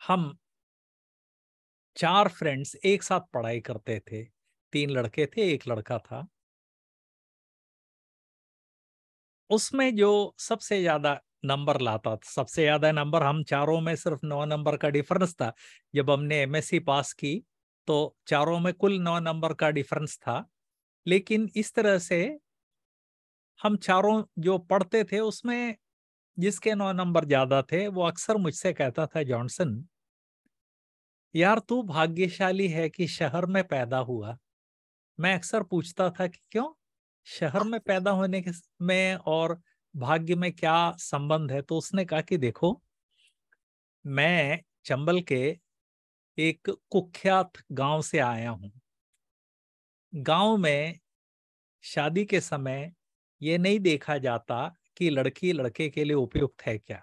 I: हम चार
B: फ्रेंड्स एक साथ पढ़ाई करते थे तीन लड़के थे एक लड़का था उसमें जो सबसे ज्यादा नंबर लाता था सबसे ज्यादा नंबर हम चारों में सिर्फ नौ नंबर का डिफरेंस था जब हमने एम पास की तो चारों में कुल नौ नंबर का डिफरेंस था लेकिन इस तरह से हम चारों जो पढ़ते थे उसमें जिसके नौ नंबर ज्यादा थे वो अक्सर मुझसे कहता था जॉनसन यार तू भाग्यशाली है कि शहर में पैदा हुआ मैं अक्सर पूछता था कि क्यों शहर में पैदा होने के में और भाग्य में क्या संबंध है तो उसने कहा कि देखो मैं चंबल के एक कुख्यात गांव से आया हूं गांव में शादी के समय ये नहीं देखा जाता कि लड़की लड़के के लिए उपयुक्त है क्या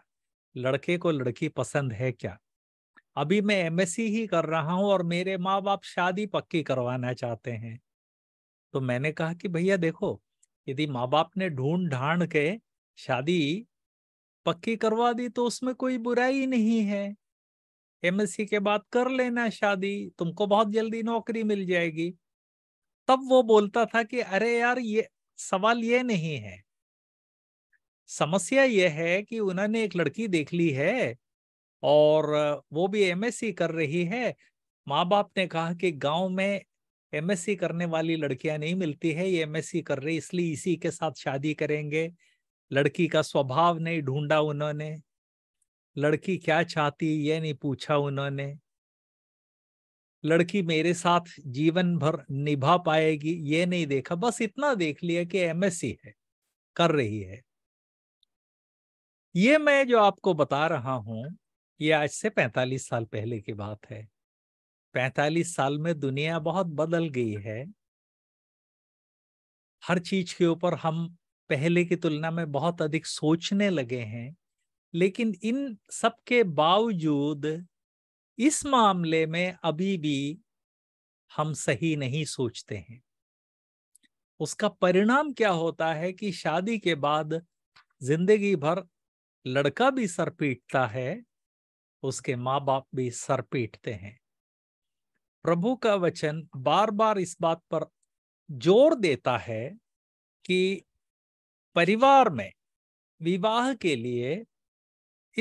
B: लड़के को लड़की पसंद है क्या अभी मैं एमएससी ही कर रहा हूं और मेरे माँ बाप शादी पक्की करवाना चाहते हैं तो मैंने कहा कि भैया देखो यदि माँ बाप ने ढूंढ ढांड के शादी पक्की करवा दी तो उसमें कोई बुराई नहीं है एमएससी के बाद कर लेना शादी तुमको बहुत जल्दी नौकरी मिल जाएगी तब वो बोलता था कि अरे यार ये सवाल ये नहीं है समस्या यह है कि उन्होंने एक लड़की देख ली है और वो भी एमएससी कर रही है माँ बाप ने कहा कि गांव में एमएससी करने वाली लड़कियां नहीं मिलती है ये एमएससी कर रही इसलिए इसी के साथ शादी करेंगे लड़की का स्वभाव नहीं ढूंढा उन्होंने लड़की क्या चाहती ये नहीं पूछा उन्होंने लड़की मेरे साथ जीवन भर निभा पाएगी ये नहीं देखा बस इतना देख लिया कि एमएससी है कर रही है ये मैं जो आपको बता रहा हूं ये आज से 45 साल पहले की बात है पैतालीस साल में दुनिया बहुत बदल गई है हर चीज के ऊपर हम पहले की तुलना में बहुत अधिक सोचने लगे हैं लेकिन इन सब के बावजूद इस मामले में अभी भी हम सही नहीं सोचते हैं उसका परिणाम क्या होता है कि शादी के बाद जिंदगी भर लड़का भी सर पीटता है उसके माँ बाप भी सर पीटते हैं प्रभु का वचन बार बार इस बात पर जोर देता है कि परिवार में विवाह के लिए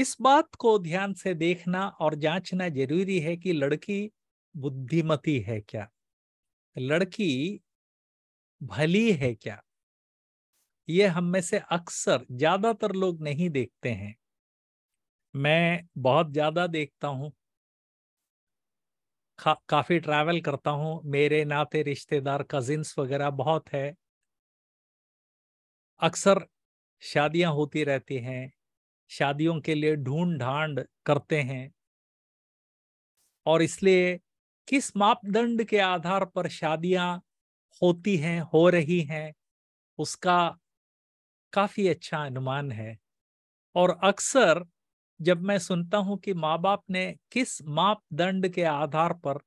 B: इस बात को ध्यान से देखना और जांचना जरूरी है कि लड़की बुद्धिमती है क्या लड़की भली है क्या ये हम में से अक्सर ज्यादातर लोग नहीं देखते हैं मैं बहुत ज्यादा देखता हूँ का, काफ़ी ट्रैवल करता हूँ मेरे नाते रिश्तेदार कजिन्स वगैरह बहुत है अक्सर शादियां होती रहती हैं शादियों के लिए ढूंढ ढांड करते हैं और इसलिए किस मापदंड के आधार पर शादियां होती हैं हो रही हैं उसका काफ़ी अच्छा अनुमान है और अक्सर जब मैं सुनता हूं कि माँ बाप ने किस मापदंड के आधार पर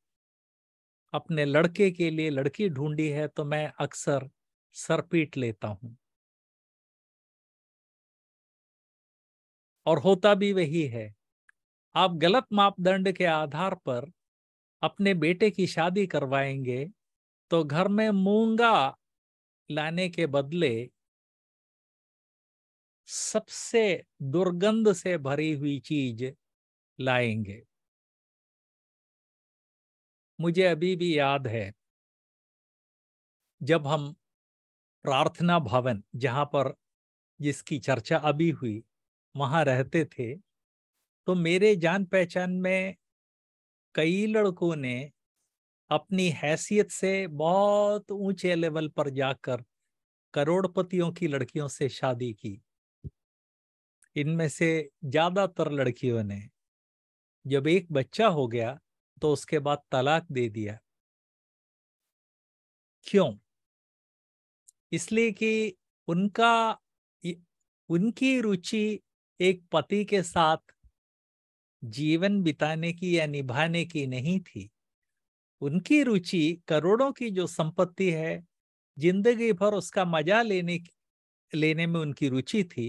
B: अपने लड़के के लिए लड़की ढूंढी है तो मैं अक्सर सर पीट
I: लेता हूं और होता
B: भी वही है आप गलत मापदंड के आधार पर अपने बेटे की शादी करवाएंगे तो घर में मूंगा लाने के बदले सबसे दुर्गंध से
I: भरी हुई चीज लाएंगे
B: मुझे अभी भी याद है जब हम प्रार्थना भवन जहाँ पर जिसकी चर्चा अभी हुई वहाँ रहते थे तो मेरे जान पहचान में कई लड़कों ने अपनी हैसियत से बहुत ऊंचे लेवल पर जाकर करोड़पतियों की लड़कियों से शादी की इनमें से ज्यादातर लड़कियों ने जब एक बच्चा हो गया तो उसके बाद तलाक दे दिया क्यों इसलिए कि उनका उनकी रुचि एक पति के साथ जीवन बिताने की या निभाने की नहीं थी उनकी रुचि करोड़ों की जो संपत्ति है जिंदगी भर उसका मजा लेने लेने में उनकी रुचि थी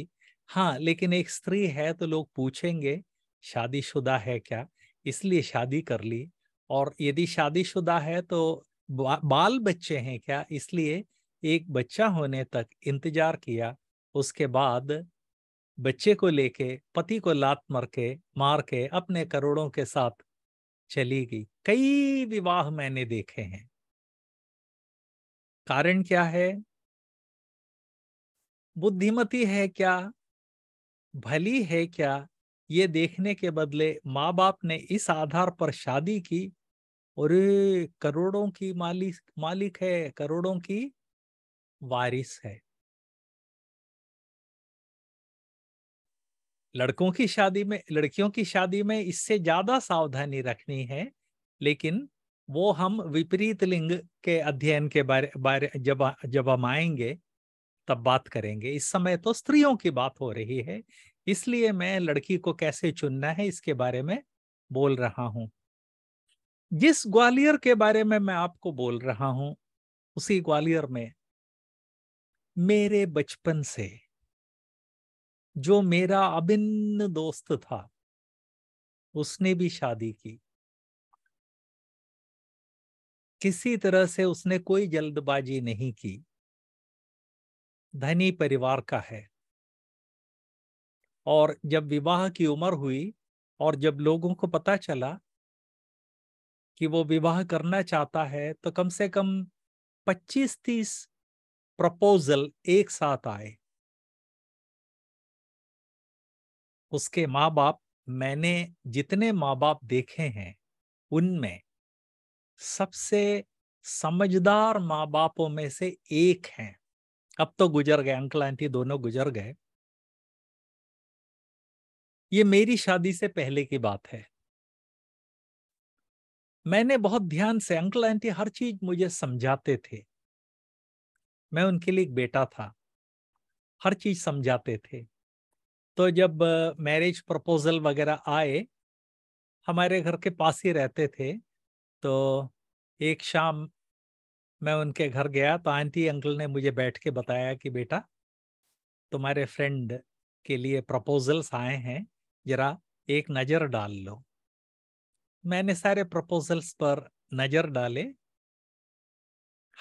B: हाँ लेकिन एक स्त्री है तो लोग पूछेंगे शादीशुदा है क्या इसलिए शादी कर ली और यदि शादीशुदा है तो बाल बच्चे हैं क्या इसलिए एक बच्चा होने तक इंतजार किया उसके बाद बच्चे को लेके पति को लात मर के मार के अपने करोड़ों के साथ चली गई कई विवाह मैंने देखे हैं कारण क्या है बुद्धिमती है क्या भली है क्या ये देखने के बदले माँ बाप ने इस आधार पर शादी की और करोड़ों की मालिक मालिक है करोड़ों की वारिस है लड़कों की शादी में लड़कियों की शादी में इससे ज्यादा सावधानी रखनी है लेकिन वो हम विपरीत लिंग के अध्ययन के बारे बारे जब जब हम आएंगे तब बात करेंगे इस समय तो स्त्रियों की बात हो रही है इसलिए मैं लड़की को कैसे चुनना है इसके बारे में बोल रहा हूं जिस ग्वालियर के बारे में मैं आपको बोल रहा हूं उसी ग्वालियर में मेरे बचपन से जो मेरा अभिन्न दोस्त था उसने भी शादी की किसी तरह से उसने कोई जल्दबाजी नहीं की धनी परिवार का है और जब विवाह की उम्र हुई और जब लोगों को पता चला कि वो विवाह करना चाहता है तो कम से कम 25-30 प्रपोजल
I: एक साथ आए उसके माँ
B: बाप मैंने जितने माँ बाप देखे हैं उनमें सबसे समझदार माँ बापों में से एक हैं अब तो गुजर गए अंकल आंटी दोनों गुजर गए ये मेरी शादी से पहले की बात है मैंने बहुत ध्यान से अंकल आंटी हर चीज मुझे समझाते थे मैं उनके लिए एक बेटा था हर चीज समझाते थे तो जब मैरिज प्रपोजल वगैरह आए हमारे घर के पास ही रहते थे तो एक शाम मैं उनके घर गया तो आंटी अंकल ने मुझे बैठ के बताया कि बेटा तुम्हारे फ्रेंड के लिए प्रपोजल्स आए हैं जरा एक नज़र डाल लो मैंने सारे प्रपोजल्स पर नज़र डाले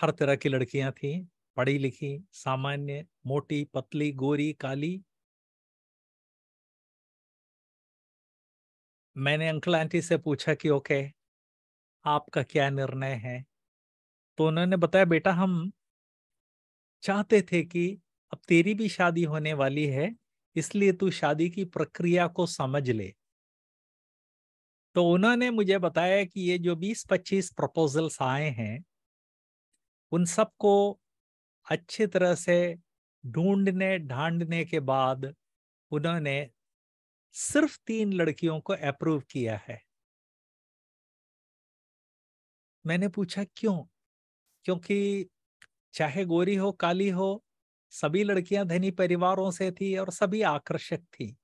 B: हर तरह की लड़कियां थी पढ़ी लिखी सामान्य मोटी पतली गोरी काली मैंने अंकल आंटी से पूछा कि ओके आपका क्या निर्णय है तो उन्होंने बताया बेटा हम चाहते थे कि अब तेरी भी शादी होने वाली है इसलिए तू शादी की प्रक्रिया को समझ ले तो उन्होंने मुझे बताया कि ये जो 20-25 प्रपोजल्स आए हैं उन सबको अच्छी तरह से ढूंढने ढांडने के बाद उन्होंने सिर्फ तीन लड़कियों को अप्रूव किया है मैंने पूछा क्यों क्योंकि चाहे गोरी हो काली हो सभी लड़कियां धनी परिवारों से थी और सभी आकर्षक थी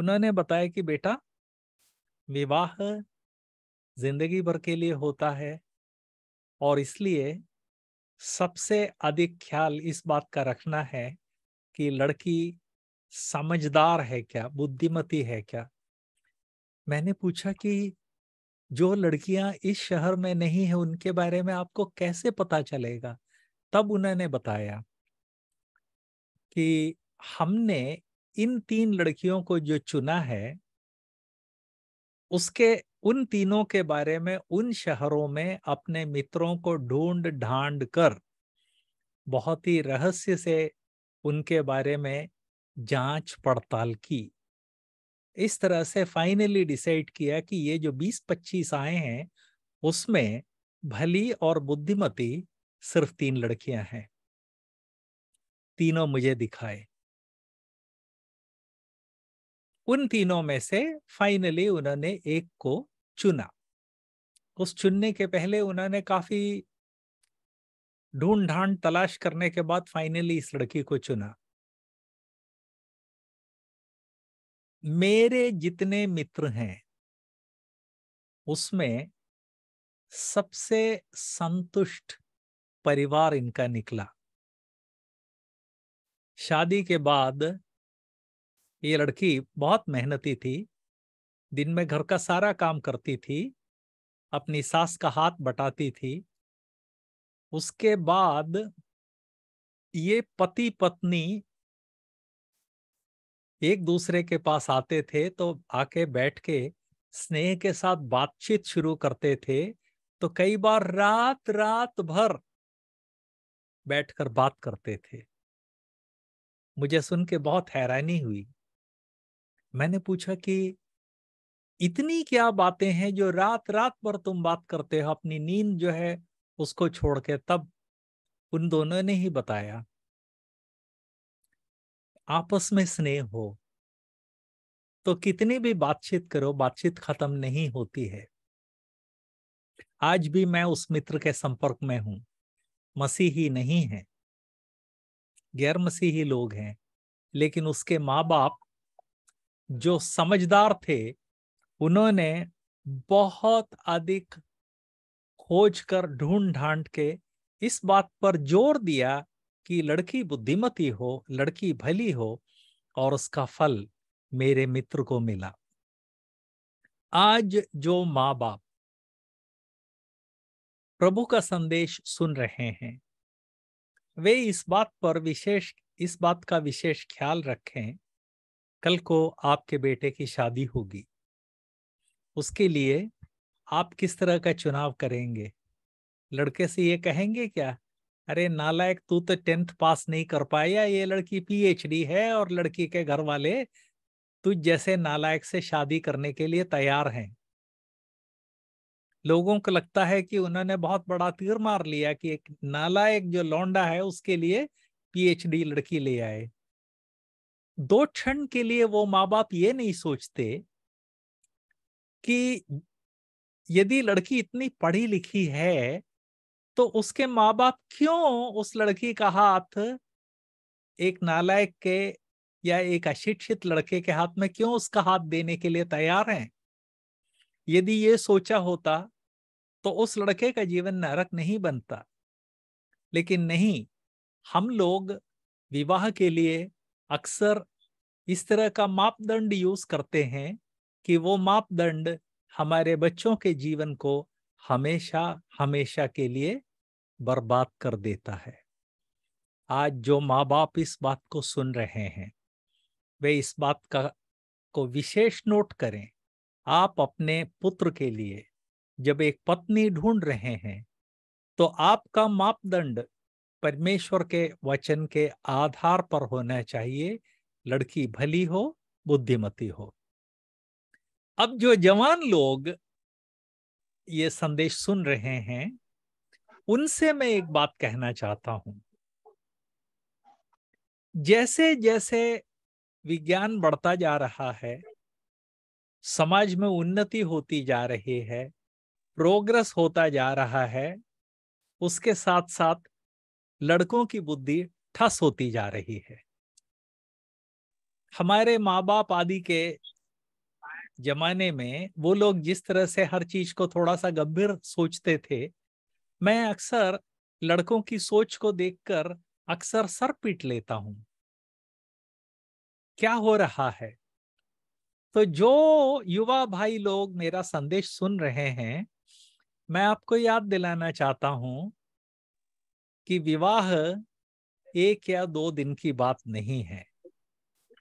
B: उन्होंने बताया कि बेटा विवाह जिंदगी भर के लिए होता है और इसलिए सबसे अधिक ख्याल इस बात का रखना है कि लड़की समझदार है क्या बुद्धिमती है क्या मैंने पूछा कि जो लड़कियां इस शहर में नहीं है उनके बारे में आपको कैसे पता चलेगा तब उन्होंने बताया कि हमने इन तीन लड़कियों को जो चुना है उसके उन तीनों के बारे में उन शहरों में अपने मित्रों को ढूंढ ढांड कर बहुत ही रहस्य से उनके बारे में जांच पड़ताल की इस तरह से फाइनली डिसाइड किया कि ये जो 20-25 आए हैं उसमें भली और बुद्धिमती सिर्फ तीन लड़कियां हैं
I: तीनों मुझे दिखाए
B: उन तीनों में से फाइनली उन्होंने एक को चुना उस चुनने के पहले उन्होंने काफी ढूंढ ढांड तलाश करने के बाद फाइनली इस लड़की को चुना मेरे जितने मित्र हैं उसमें सबसे संतुष्ट परिवार इनका निकला शादी के बाद ये लड़की बहुत मेहनती थी दिन में घर का सारा काम करती थी अपनी सास का हाथ बटाती थी उसके बाद ये पति पत्नी एक दूसरे के पास आते थे तो आके बैठ के स्नेह के साथ बातचीत शुरू करते थे तो कई बार रात रात भर बैठकर बात करते थे मुझे सुन के बहुत हैरानी हुई मैंने पूछा कि इतनी क्या बातें हैं जो रात रात भर तुम बात करते हो अपनी नींद जो है उसको छोड़ के तब उन दोनों ने ही बताया आपस में स्नेह हो तो कितनी भी बातचीत करो बातचीत खत्म नहीं होती है आज भी मैं उस मित्र के संपर्क में हूं मसीही नहीं है गैर मसीही लोग हैं लेकिन उसके माँ बाप जो समझदार थे उन्होंने बहुत अधिक खोज कर ढूंढ ढांड के इस बात पर जोर दिया कि लड़की बुद्धिमती हो लड़की भली हो और उसका फल मेरे मित्र को मिला आज जो माँ बाप प्रभु का संदेश सुन रहे हैं वे इस बात पर विशेष इस बात का विशेष ख्याल रखें कल को आपके बेटे की शादी होगी उसके लिए आप किस तरह का चुनाव करेंगे लड़के से ये कहेंगे क्या अरे नालायक तू तो टेंथ पास नहीं कर पाया ये लड़की पीएचडी है और लड़की के घर वाले तुझ जैसे नालायक से शादी करने के लिए तैयार हैं लोगों को लगता है कि उन्होंने बहुत बड़ा तीर मार लिया कि एक नालायक जो लौंडा है उसके लिए पीएचडी लड़की ले आए दो क्षण के लिए वो माँ बाप ये नहीं सोचते कि यदि लड़की इतनी पढ़ी लिखी है तो उसके माँ बाप क्यों उस लड़की का हाथ एक नालायक के या एक अशिक्षित लड़के के हाथ में क्यों उसका हाथ देने के लिए तैयार हैं यदि ये सोचा होता तो उस लड़के का जीवन नरक नहीं बनता लेकिन नहीं हम लोग विवाह के लिए अक्सर इस तरह का मापदंड यूज करते हैं कि वो मापदंड हमारे बच्चों के जीवन को हमेशा हमेशा के लिए बर्बाद कर देता है आज जो माँ बाप इस बात को सुन रहे हैं वे इस बात का को विशेष नोट करें आप अपने पुत्र के लिए जब एक पत्नी ढूंढ रहे हैं तो आपका मापदंड परमेश्वर के वचन के आधार पर होना चाहिए लड़की भली हो बुद्धिमती हो अब जो जवान लोग ये संदेश सुन रहे हैं उनसे मैं एक बात कहना चाहता हूं जैसे जैसे विज्ञान बढ़ता जा रहा है समाज में उन्नति होती जा रही है प्रोग्रेस होता जा रहा है उसके साथ साथ लड़कों की बुद्धि ठस होती जा रही है हमारे माँ बाप आदि के जमाने में वो लोग जिस तरह से हर चीज को थोड़ा सा गंभीर सोचते थे मैं अक्सर लड़कों की सोच को देखकर अक्सर सर पीट लेता हूं क्या हो रहा है तो जो युवा भाई लोग मेरा संदेश सुन रहे हैं मैं आपको याद दिलाना चाहता हूं कि विवाह एक या दो दिन की बात नहीं है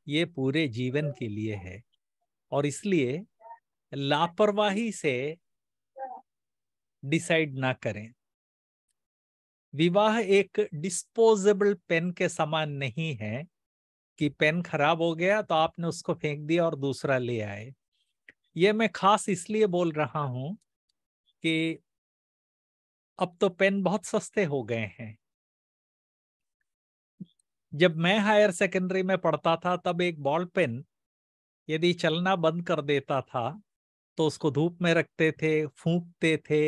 B: ये पूरे जीवन के लिए है और इसलिए लापरवाही से डिसाइड ना करें विवाह एक डिस्पोजेबल पेन के समान नहीं है कि पेन खराब हो गया तो आपने उसको फेंक दिया और दूसरा ले आए ये मैं खास इसलिए बोल रहा हूं कि अब तो पेन बहुत सस्ते हो गए हैं जब मैं हायर सेकेंडरी में पढ़ता था तब एक बॉल पेन यदि चलना बंद कर देता था तो उसको धूप में रखते थे फूंकते थे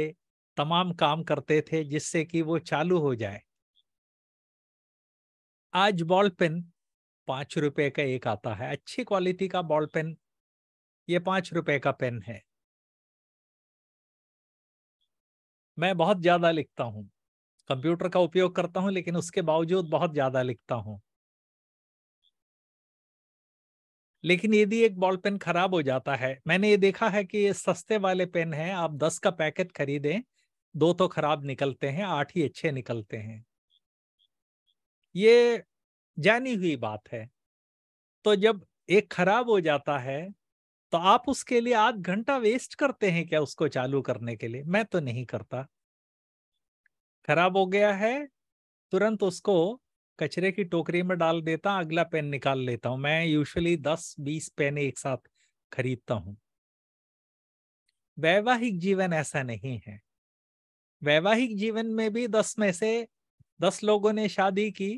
B: तमाम काम करते थे जिससे कि वो चालू हो जाए आज बॉल पेन पांच रुपए का एक आता है अच्छी क्वालिटी का बॉल पेन ये पांच रुपए का पेन है मैं बहुत ज़्यादा लिखता हूं कंप्यूटर का उपयोग करता हूं लेकिन उसके बावजूद बहुत ज़्यादा लिखता हूँ लेकिन यदि एक बॉल पेन खराब हो जाता है मैंने ये देखा है कि ये सस्ते वाले पेन हैं आप दस का पैकेट खरीदें दो तो खराब निकलते हैं आठ ही अच्छे निकलते हैं ये जानी हुई बात है तो जब एक खराब हो जाता है तो आप उसके लिए आध घंटा वेस्ट करते हैं क्या उसको चालू करने के लिए मैं तो नहीं करता खराब हो गया है तुरंत उसको कचरे की टोकरी में डाल देता अगला पेन निकाल लेता हूँ मैं यूजुअली दस बीस पेन एक साथ खरीदता हूं वैवाहिक जीवन ऐसा नहीं है वैवाहिक जीवन में भी दस में से दस लोगों ने शादी की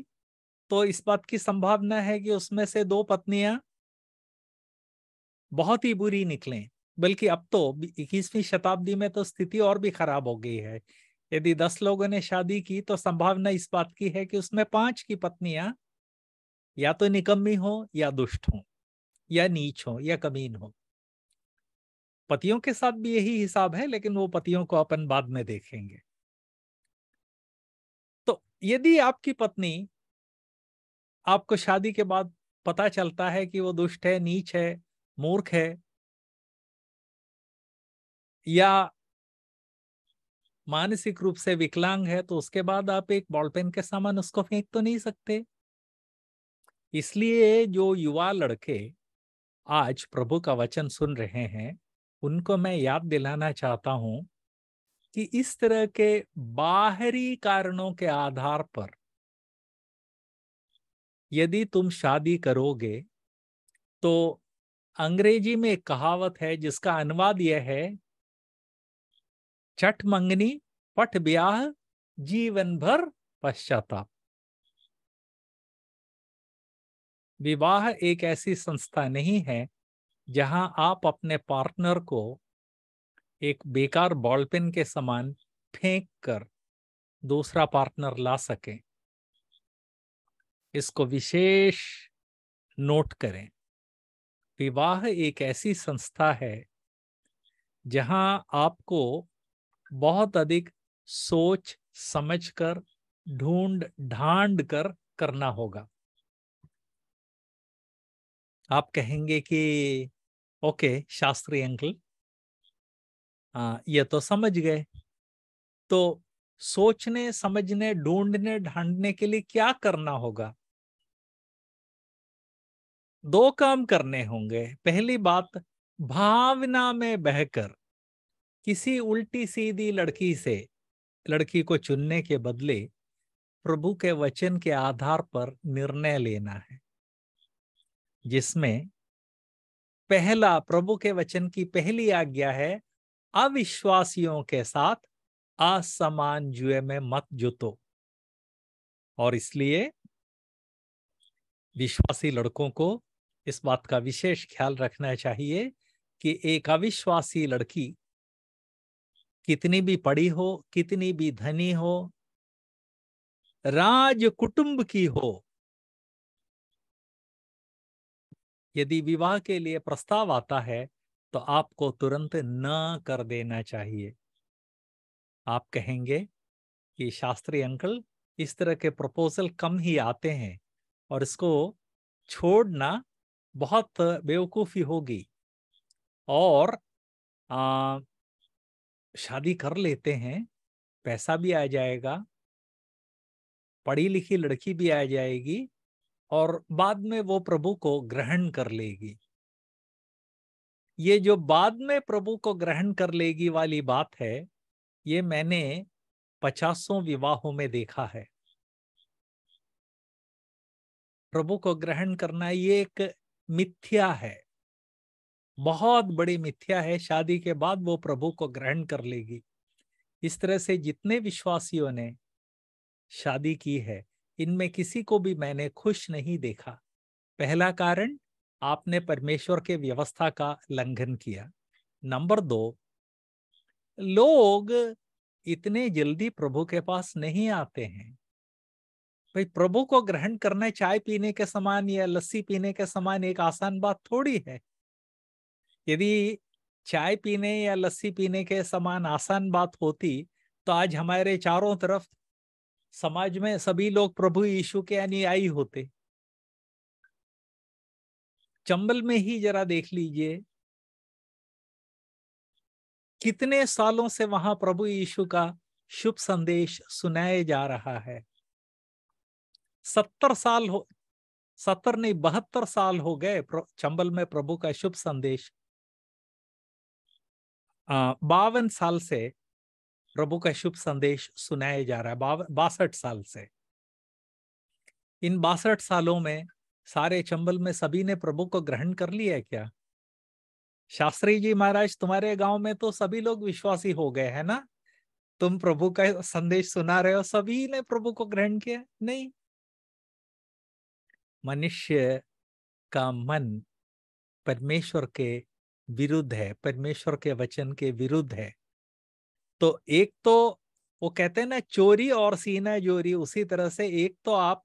B: तो इस बात की संभावना है कि उसमें से दो पत्नियां बहुत ही बुरी निकलें बल्कि अब तो इक्कीसवीं शताब्दी में तो स्थिति और भी खराब हो गई है यदि दस लोगों ने शादी की तो संभावना इस बात की है कि उसमें पांच की पत्नियां या तो निकम्मी हो या दुष्ट हो या नीच हो या कमीन हो पतियों के साथ भी यही हिसाब है लेकिन वो पतियों को अपन बाद में देखेंगे तो यदि आपकी पत्नी आपको शादी के बाद पता चलता है कि वो दुष्ट है नीच है मूर्ख है या मानसिक रूप से विकलांग है तो उसके बाद आप एक बॉल पेन के सामान उसको फेंक तो नहीं सकते इसलिए जो युवा लड़के आज प्रभु का वचन सुन रहे हैं उनको मैं याद दिलाना चाहता हूं कि इस तरह के बाहरी कारणों के आधार पर यदि तुम शादी करोगे तो अंग्रेजी में एक कहावत है जिसका अनुवाद यह है छठ मंगनी पट ब्याह जीवन भर पश्चाताप विवाह एक ऐसी संस्था नहीं है जहां आप अपने पार्टनर को एक बेकार पेन के समान फेंक कर दूसरा पार्टनर ला सके इसको विशेष नोट करें विवाह एक ऐसी संस्था है जहां आपको बहुत अधिक सोच समझ कर ढूंढ ढांड कर करना होगा आप कहेंगे कि ओके शास्त्री अंकल ये तो समझ गए तो सोचने समझने ढूंढने ढांढने के लिए क्या करना होगा दो काम करने होंगे पहली बात भावना में बहकर किसी उल्टी सीधी लड़की से लड़की को चुनने के बदले प्रभु के वचन के आधार पर निर्णय लेना है जिसमें पहला प्रभु के वचन की पहली आज्ञा है अविश्वासियों के साथ असमान जुए में मत जुतो और इसलिए विश्वासी लड़कों को इस बात का विशेष ख्याल रखना चाहिए कि एक अविश्वासी लड़की कितनी भी पड़ी हो कितनी भी धनी हो राज कुटुंब की हो यदि विवाह के लिए प्रस्ताव आता है तो आपको तुरंत न कर देना चाहिए आप कहेंगे कि शास्त्री अंकल इस तरह के प्रपोजल कम ही आते हैं और इसको छोड़ना बहुत बेवकूफ़ी होगी और आ, शादी कर लेते हैं पैसा भी आ जाएगा पढ़ी लिखी लड़की भी आ जाएगी और बाद में वो प्रभु को ग्रहण कर लेगी ये जो बाद में प्रभु को ग्रहण कर लेगी वाली बात है ये मैंने पचासों विवाहों में देखा है प्रभु को ग्रहण करना ये एक मिथ्या है बहुत बड़ी मिथ्या है शादी के बाद वो प्रभु को ग्रहण कर लेगी इस तरह से जितने विश्वासियों ने शादी की है इनमें किसी को भी मैंने खुश नहीं देखा पहला कारण आपने परमेश्वर के व्यवस्था का लंघन किया नंबर दो लोग इतने जल्दी प्रभु के पास नहीं आते हैं भाई प्रभु को ग्रहण करना चाय पीने के समान या लस्सी पीने के समान एक आसान बात थोड़ी है यदि चाय पीने या लस्सी पीने के समान आसान बात होती तो आज हमारे चारों तरफ समाज में सभी लोग प्रभु यीशु के अनुयायी होते चंबल में ही जरा देख लीजिए कितने सालों से वहां प्रभु यीशु का शुभ संदेश सुनाया जा रहा है सत्तर साल हो सत्तर नहीं बहत्तर साल हो गए चंबल में प्रभु का शुभ संदेश बावन साल से प्रभु का शुभ संदेश सुनाया जा रहा है बासठ साल से इन बासठ सालों में सारे चंबल में सभी ने प्रभु को ग्रहण कर लिया है क्या शास्त्री जी महाराज तुम्हारे गांव में तो सभी लोग विश्वासी हो गए है ना तुम प्रभु का संदेश सुना रहे हो सभी ने प्रभु को ग्रहण किया नहीं मनुष्य का मन परमेश्वर के विरुद्ध है परमेश्वर के वचन के विरुद्ध है तो एक तो वो कहते हैं ना चोरी और सीना जोरी उसी तरह से एक तो आप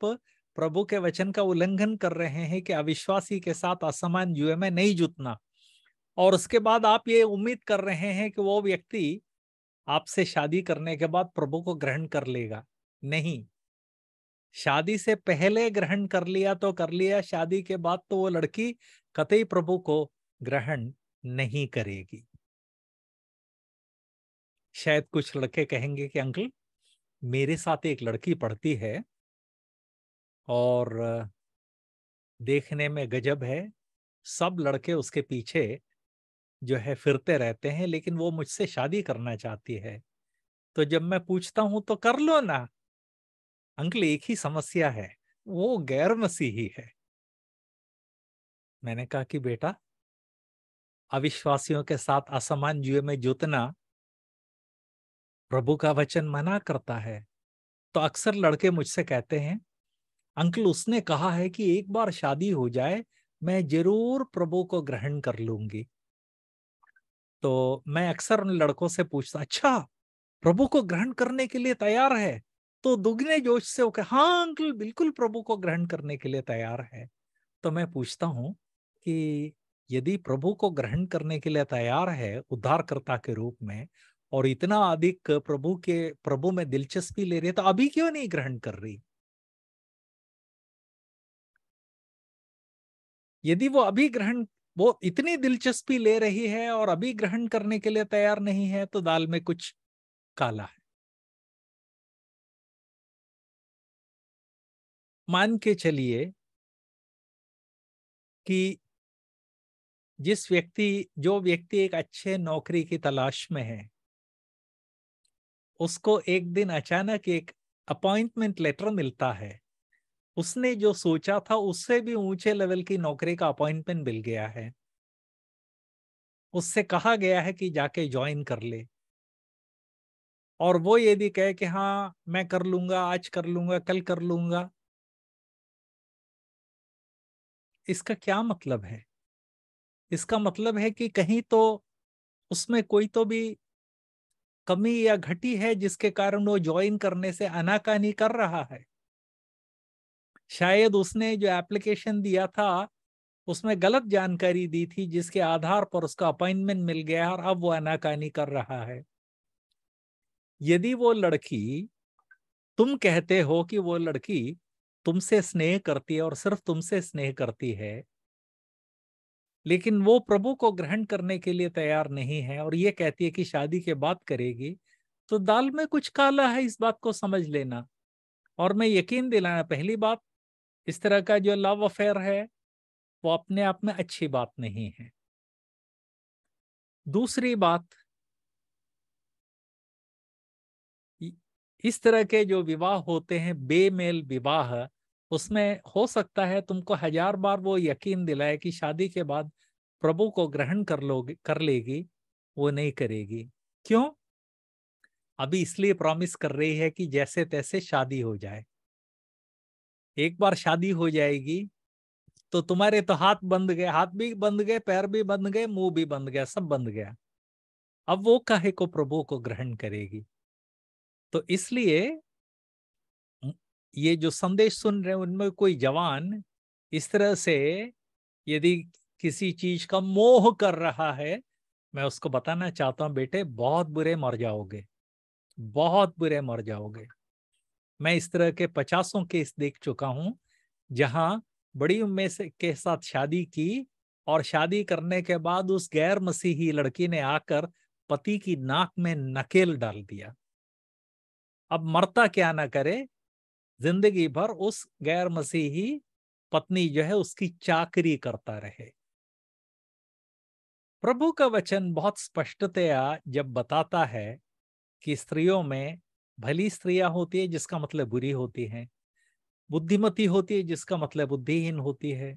B: प्रभु के वचन का उल्लंघन कर रहे हैं कि अविश्वासी के साथ असमान जुए में नहीं जुटना और उसके बाद आप ये उम्मीद कर रहे हैं कि वो व्यक्ति आपसे शादी करने के बाद प्रभु को ग्रहण कर लेगा नहीं शादी से पहले ग्रहण कर लिया तो कर लिया शादी के बाद तो वो लड़की कतई प्रभु को ग्रहण नहीं करेगी शायद कुछ लड़के कहेंगे कि अंकल मेरे साथ एक लड़की पढ़ती है और देखने में गजब है सब लड़के उसके पीछे जो है फिरते रहते हैं लेकिन वो मुझसे शादी करना चाहती है तो जब मैं पूछता हूं तो कर लो ना अंकल एक ही समस्या है वो गैर मसीही है मैंने कहा कि बेटा अविश्वासियों के साथ असमान जुए में जोतना प्रभु का वचन मना करता है तो अक्सर लड़के मुझसे कहते हैं अंकल उसने कहा है कि एक बार शादी हो जाए मैं जरूर प्रभु को ग्रहण कर लूंगी तो मैं अक्सर उन लड़कों से पूछता अच्छा प्रभु को ग्रहण करने के लिए तैयार है तो दुगने जोश से वो हाँ अंकल बिल्कुल प्रभु को ग्रहण करने के लिए तैयार है तो मैं पूछता हूँ कि यदि प्रभु को ग्रहण करने के लिए तैयार है उद्धारकर्ता के रूप में और इतना अधिक प्रभु के प्रभु में दिलचस्पी ले रही है तो अभी क्यों नहीं ग्रहण कर रही
I: यदि वो अभी ग्रहण वो इतनी दिलचस्पी ले रही है और अभी ग्रहण करने के लिए तैयार नहीं है तो दाल में कुछ काला है मान के चलिए कि
B: जिस व्यक्ति जो व्यक्ति एक अच्छे नौकरी की तलाश में है उसको एक दिन अचानक एक अपॉइंटमेंट लेटर मिलता है उसने जो सोचा था उससे भी ऊंचे लेवल की नौकरी का अपॉइंटमेंट मिल गया है उससे कहा गया है कि जाके ज्वाइन कर ले और वो यदि कहे कि हाँ मैं कर लूंगा आज कर लूंगा कल कर लूंगा
I: इसका क्या मतलब है
B: इसका मतलब है कि कहीं तो उसमें कोई तो भी कमी या घटी है जिसके कारण वो ज्वाइन करने से अनाकानी कर रहा है शायद उसने जो एप्लीकेशन दिया था उसमें गलत जानकारी दी थी जिसके आधार पर उसका अपॉइंटमेंट मिल गया और अब वो अनाकानी कर रहा है यदि वो लड़की तुम कहते हो कि वो लड़की तुमसे स्नेह करती है और सिर्फ तुमसे स्नेह करती है लेकिन वो प्रभु को ग्रहण करने के लिए तैयार नहीं है और ये कहती है कि शादी के बाद करेगी तो दाल में कुछ काला है इस बात को समझ लेना और मैं यकीन दिलाना पहली बात इस तरह का जो लव अफेयर है वो अपने आप में अच्छी बात नहीं है
I: दूसरी बात
B: इस तरह के जो विवाह होते हैं बेमेल विवाह उसमें हो सकता है तुमको हजार बार वो यकीन दिलाए कि शादी के बाद प्रभु को ग्रहण कर लोगे कर लेगी वो नहीं करेगी क्यों अभी इसलिए प्रॉमिस कर रही है कि जैसे तैसे शादी हो जाए एक बार शादी हो जाएगी तो तुम्हारे तो हाथ बंद गए हाथ भी बंद गए पैर भी बंद गए मुंह भी बंद गया सब बंद गया अब वो कहे को प्रभु को ग्रहण करेगी तो इसलिए ये जो संदेश सुन रहे हैं उनमें कोई जवान इस तरह से यदि किसी चीज का मोह कर रहा है मैं उसको बताना चाहता हूँ बेटे बहुत बुरे मर जाओगे बहुत बुरे मर जाओगे मैं इस तरह के पचासों केस देख चुका हूं जहां बड़ी उम्र से के साथ शादी की और शादी करने के बाद उस गैर मसीही लड़की ने आकर पति की नाक में नकेल डाल दिया अब मरता क्या ना करे जिंदगी भर उस गैर मसीही पत्नी जो है उसकी चाकरी करता रहे प्रभु का वचन बहुत स्पष्टतया जब बताता है कि स्त्रियों में भली स्त्रियां होती है जिसका मतलब बुरी होती है बुद्धिमती होती है जिसका मतलब बुद्धिहीन होती है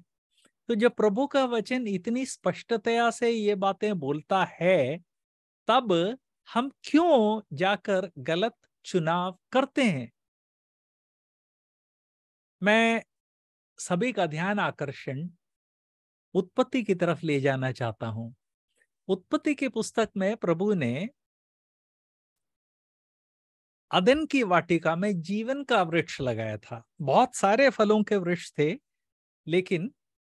B: तो जब प्रभु का वचन इतनी स्पष्टतया से ये बातें बोलता है तब हम क्यों जाकर गलत चुनाव करते हैं मैं सभी का ध्यान आकर्षण उत्पत्ति की तरफ ले जाना चाहता हूं उत्पत्ति की पुस्तक में प्रभु ने अदन की वाटिका में जीवन का वृक्ष लगाया था बहुत सारे फलों के वृक्ष थे लेकिन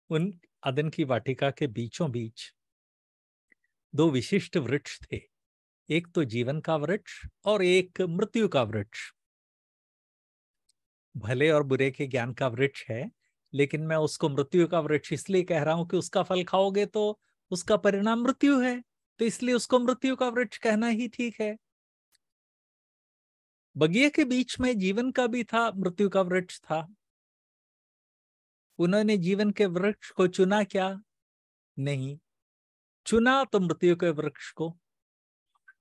B: उन अदन की वाटिका के बीचों बीच दो विशिष्ट वृक्ष थे एक तो जीवन का वृक्ष और एक मृत्यु का वृक्ष भले और बुरे के ज्ञान का वृक्ष है लेकिन मैं उसको मृत्यु का वृक्ष इसलिए कह रहा हूं कि उसका फल खाओगे तो उसका परिणाम मृत्यु है तो इसलिए उसको मृत्यु का वृक्ष कहना ही ठीक है बगिए के बीच में जीवन का भी था मृत्यु का वृक्ष था उन्होंने जीवन के वृक्ष को चुना क्या नहीं चुना तो मृत्यु के वृक्ष को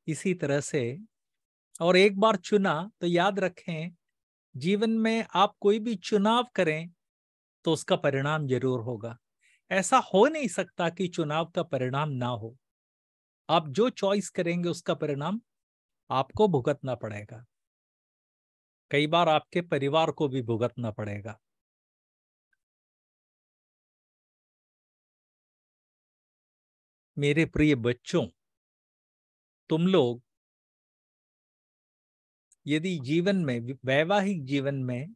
B: इसी तरह से और एक बार चुना तो याद रखें जीवन में आप कोई भी चुनाव करें तो उसका परिणाम जरूर होगा ऐसा हो नहीं सकता कि चुनाव का परिणाम ना हो आप जो चॉइस करेंगे उसका परिणाम आपको भुगतना पड़ेगा कई बार आपके परिवार को भी भुगतना पड़ेगा
I: मेरे प्रिय बच्चों तुम लोग
B: यदि जीवन में वैवाहिक जीवन में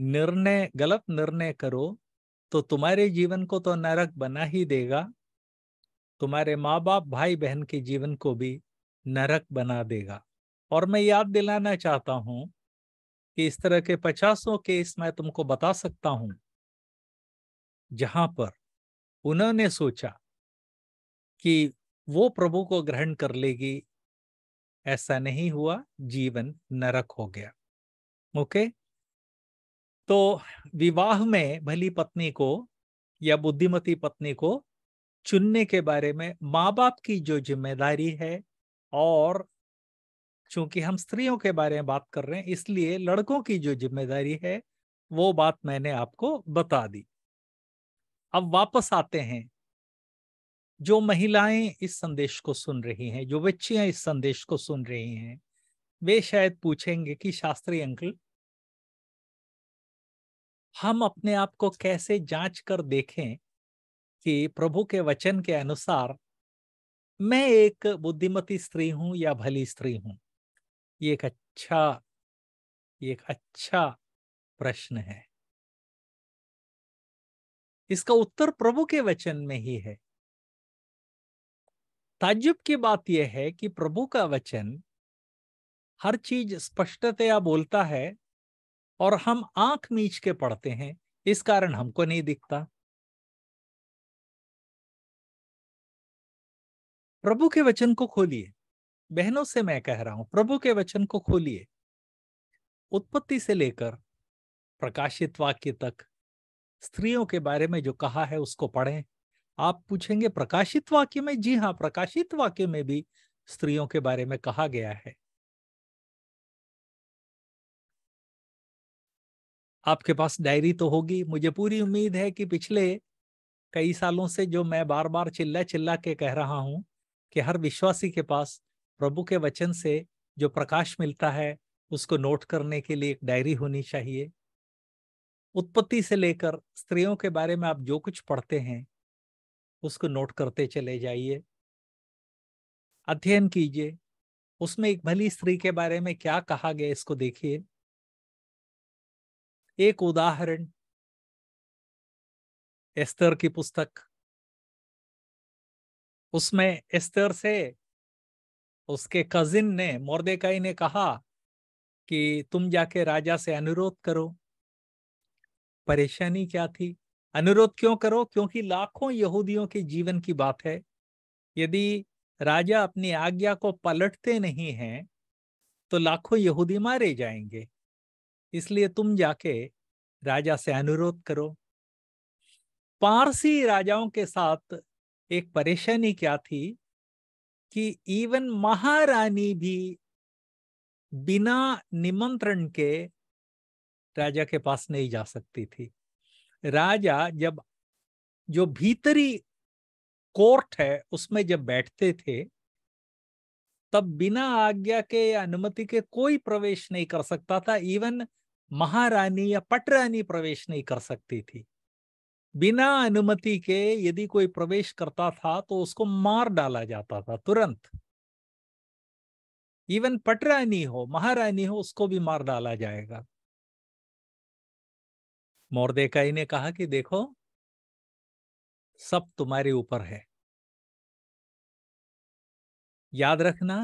B: निर्णय गलत निर्णय करो तो तुम्हारे जीवन को तो नरक बना ही देगा तुम्हारे माँ बाप भाई बहन के जीवन को भी नरक बना देगा और मैं याद दिलाना चाहता हूं कि इस तरह के पचासों केस मैं तुमको बता सकता हूं जहां पर उन्होंने सोचा कि वो प्रभु को ग्रहण कर लेगी ऐसा नहीं हुआ जीवन नरक हो गया ओके तो विवाह में भली पत्नी को या बुद्धिमती पत्नी को चुनने के बारे में माँ बाप की जो जिम्मेदारी है और चूंकि हम स्त्रियों के बारे में बात कर रहे हैं इसलिए लड़कों की जो जिम्मेदारी है वो बात मैंने आपको बता दी अब वापस आते हैं जो महिलाएं इस संदेश को सुन रही हैं जो बच्चियां इस संदेश को सुन रही हैं वे शायद पूछेंगे कि शास्त्री अंकल हम अपने आप को कैसे जांच कर देखें कि प्रभु के वचन के अनुसार मैं एक बुद्धिमती स्त्री हूं या भली स्त्री हूं ये एक अच्छा ये एक अच्छा प्रश्न
I: है इसका उत्तर प्रभु के वचन में ही
B: है ताज्जुब की बात यह है कि प्रभु का वचन हर चीज स्पष्टतया बोलता है और हम आंख मीच के पढ़ते हैं इस कारण हमको नहीं दिखता
I: प्रभु के वचन को खोलिए बहनों से मैं
B: कह रहा हूं प्रभु के वचन को खोलिए उत्पत्ति से लेकर प्रकाशित वाक्य तक स्त्रियों के बारे में जो कहा है उसको पढ़ें आप पूछेंगे प्रकाशित वाक्य में जी हाँ प्रकाशित वाक्य में भी स्त्रियों के बारे में कहा गया है आपके पास डायरी तो होगी मुझे पूरी उम्मीद है कि पिछले कई सालों से जो मैं बार बार चिल्ला चिल्ला के कह रहा हूं कि हर विश्वासी के पास प्रभु के वचन से जो प्रकाश मिलता है उसको नोट करने के लिए एक डायरी होनी चाहिए उत्पत्ति से लेकर स्त्रियों के बारे में आप जो कुछ पढ़ते हैं उसको नोट करते चले जाइए अध्ययन कीजिए उसमें एक भली स्त्री के बारे में क्या कहा गया इसको देखिए
I: एक उदाहरण एस्तर की पुस्तक
B: उसमें एस्तर से उसके कजिन ने मोर्देकाई ने कहा कि तुम जाके राजा से अनुरोध करो परेशानी क्या थी अनुरोध क्यों करो क्योंकि लाखों यहूदियों के जीवन की बात है यदि राजा अपनी आज्ञा को पलटते नहीं हैं तो लाखों यहूदी मारे जाएंगे इसलिए तुम जाके राजा से अनुरोध करो पारसी राजाओं के साथ एक परेशानी क्या थी कि इवन महारानी भी बिना निमंत्रण के राजा के पास नहीं जा सकती थी राजा जब जो भीतरी कोर्ट है उसमें जब बैठते थे तब बिना आज्ञा के या अनुमति के कोई प्रवेश नहीं कर सकता था इवन महारानी या पटरानी प्रवेश नहीं कर सकती थी बिना अनुमति के यदि कोई प्रवेश करता था तो उसको मार डाला जाता था तुरंत इवन पटरानी हो महारानी हो उसको भी मार डाला जाएगा मोरदेकाई ने कहा कि देखो सब तुम्हारे
I: ऊपर है याद रखना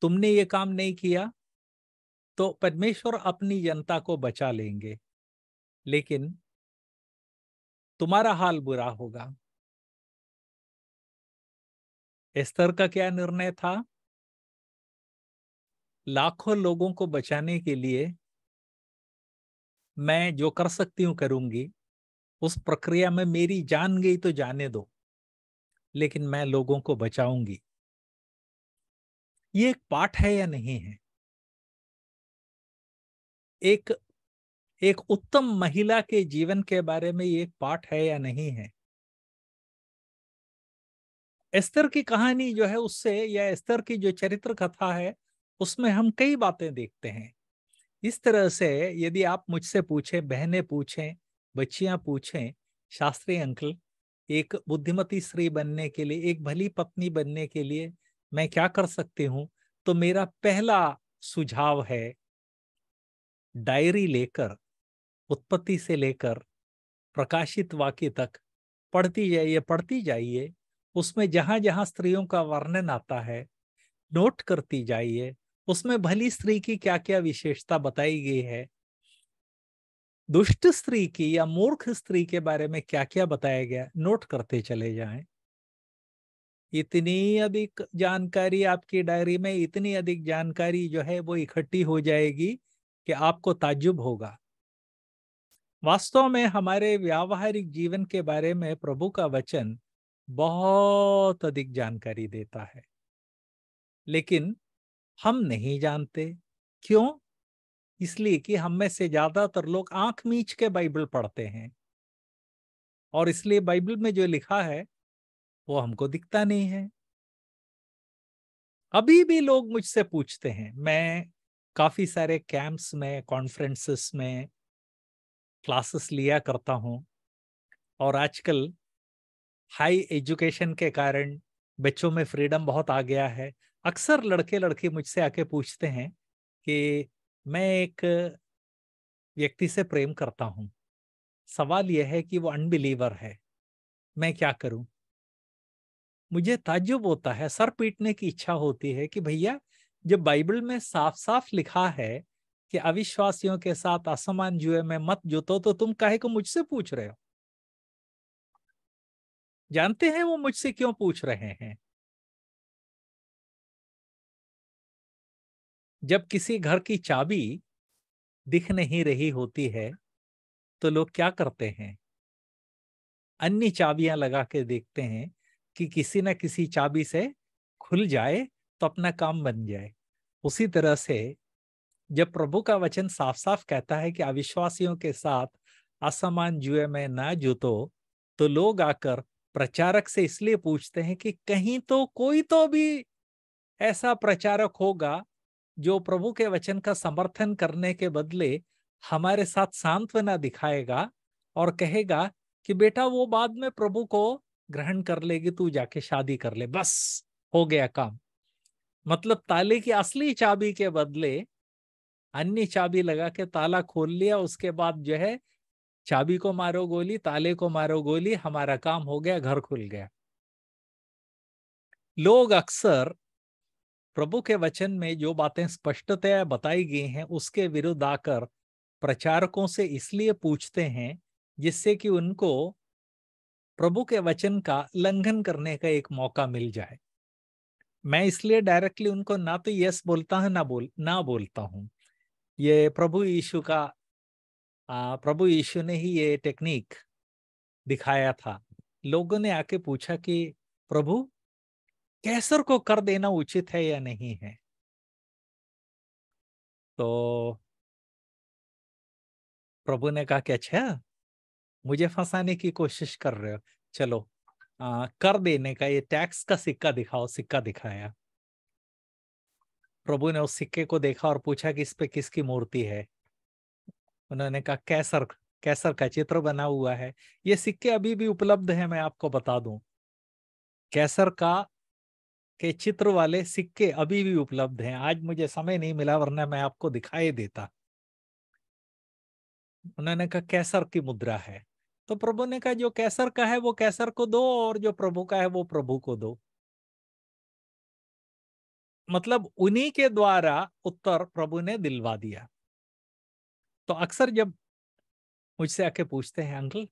B: तुमने ये काम नहीं किया तो परमेश्वर अपनी जनता को बचा लेंगे लेकिन तुम्हारा हाल बुरा होगा
I: एस्तर का क्या निर्णय था
B: लाखों लोगों को बचाने के लिए मैं जो कर सकती हूँ करूंगी उस प्रक्रिया में मेरी जान गई तो जाने दो लेकिन मैं लोगों को बचाऊंगी ये एक पाठ
I: है या नहीं है एक एक
B: उत्तम महिला के जीवन के बारे में ये एक पाठ है या नहीं है एस्तर की कहानी जो है उससे या एस्तर की जो चरित्र कथा है उसमें हम कई बातें देखते हैं इस तरह से यदि आप मुझसे पूछें बहनें पूछें बच्चियां पूछें शास्त्री अंकल एक बुद्धिमती स्त्री बनने के लिए एक भली पत्नी बनने के लिए मैं क्या कर सकती हूँ तो मेरा पहला सुझाव है डायरी लेकर उत्पत्ति से लेकर प्रकाशित वाक्य तक पढ़ती जाइए पढ़ती जाइए उसमें जहां जहां स्त्रियों का वर्णन आता है नोट करती जाइए उसमें भली स्त्री की क्या क्या विशेषता बताई गई है दुष्ट स्त्री की या मूर्ख स्त्री के बारे में क्या क्या बताया गया नोट करते चले जाएं इतनी अधिक जानकारी आपकी डायरी में इतनी अधिक जानकारी जो है वो इकट्ठी हो जाएगी कि आपको ताज्जुब होगा वास्तव में हमारे व्यावहारिक जीवन के बारे में प्रभु का वचन बहुत अधिक जानकारी देता है लेकिन हम नहीं जानते क्यों इसलिए कि हम में से ज्यादातर लोग आंख मीच के बाइबल पढ़ते हैं और इसलिए बाइबल में जो लिखा है वो हमको दिखता नहीं है अभी भी लोग मुझसे पूछते हैं मैं काफी सारे कैंप्स में कॉन्फ्रेंसेस में क्लासेस लिया करता हूँ और आजकल हाई एजुकेशन के कारण बच्चों में फ्रीडम बहुत आ गया है अक्सर लड़के लड़के मुझसे आके पूछते हैं कि मैं एक व्यक्ति से प्रेम करता हूं सवाल यह है कि वो अनबिलीवर है मैं क्या करूं मुझे ताज्जुब होता है सर पीटने की इच्छा होती है कि भैया जब बाइबल में साफ साफ लिखा है कि अविश्वासियों के साथ असमान जुए में मत जुतो तो तुम कहे को मुझसे पूछ रहे हो जानते
I: हैं वो मुझसे क्यों पूछ रहे हैं
B: जब किसी घर की चाबी दिख नहीं रही होती है तो लोग क्या करते हैं अन्य चाबियां लगा के देखते हैं कि किसी ना किसी चाबी से खुल जाए तो अपना काम बन जाए उसी तरह से जब प्रभु का वचन साफ साफ कहता है कि अविश्वासियों के साथ असमान जुए में ना जुतो तो लोग आकर प्रचारक से इसलिए पूछते हैं कि कहीं तो कोई तो भी ऐसा प्रचारक होगा जो प्रभु के वचन का समर्थन करने के बदले हमारे साथ सांत्वना दिखाएगा और कहेगा कि बेटा वो बाद में प्रभु को ग्रहण कर लेगी तू जाके शादी कर ले बस हो गया काम मतलब ताले की असली चाबी के बदले अन्य चाबी लगा के ताला खोल लिया उसके बाद जो है चाबी को मारो गोली ताले को मारो गोली हमारा काम हो गया घर खुल गया लोग अक्सर प्रभु के वचन में जो बातें स्पष्टतया बताई गई हैं उसके विरुद्ध आकर प्रचारकों से इसलिए पूछते हैं जिससे कि उनको प्रभु के वचन का लंघन करने का एक मौका मिल जाए मैं इसलिए डायरेक्टली उनको ना तो यस बोलता है ना बोल ना बोलता हूँ ये प्रभु यीशु का आ, प्रभु यीशु ने ही ये टेक्निक दिखाया था लोगों ने आके पूछा कि प्रभु कैसर को कर देना उचित है या नहीं है
I: तो प्रभु
B: ने कहा कि अच्छा मुझे फंसाने की कोशिश कर रहे हो चलो आ, कर देने का ये टैक्स का सिक्का दिखाओ सिक्का दिखाया प्रभु ने उस सिक्के को देखा और पूछा कि इस पे किसकी मूर्ति है उन्होंने कहा कैसर कैसर का चित्र बना हुआ है ये सिक्के अभी भी उपलब्ध है मैं आपको बता दूं कैसर का के चित्र वाले सिक्के अभी भी उपलब्ध हैं आज मुझे समय नहीं मिला वरना मैं आपको दिखाई देता उन्होंने कहा कैसर की मुद्रा है तो प्रभु ने कहा जो कैसर का है वो कैसर को दो और जो प्रभु का है वो प्रभु को दो मतलब उन्हीं के द्वारा उत्तर प्रभु ने दिलवा दिया तो अक्सर जब मुझसे आके पूछते हैं अंकल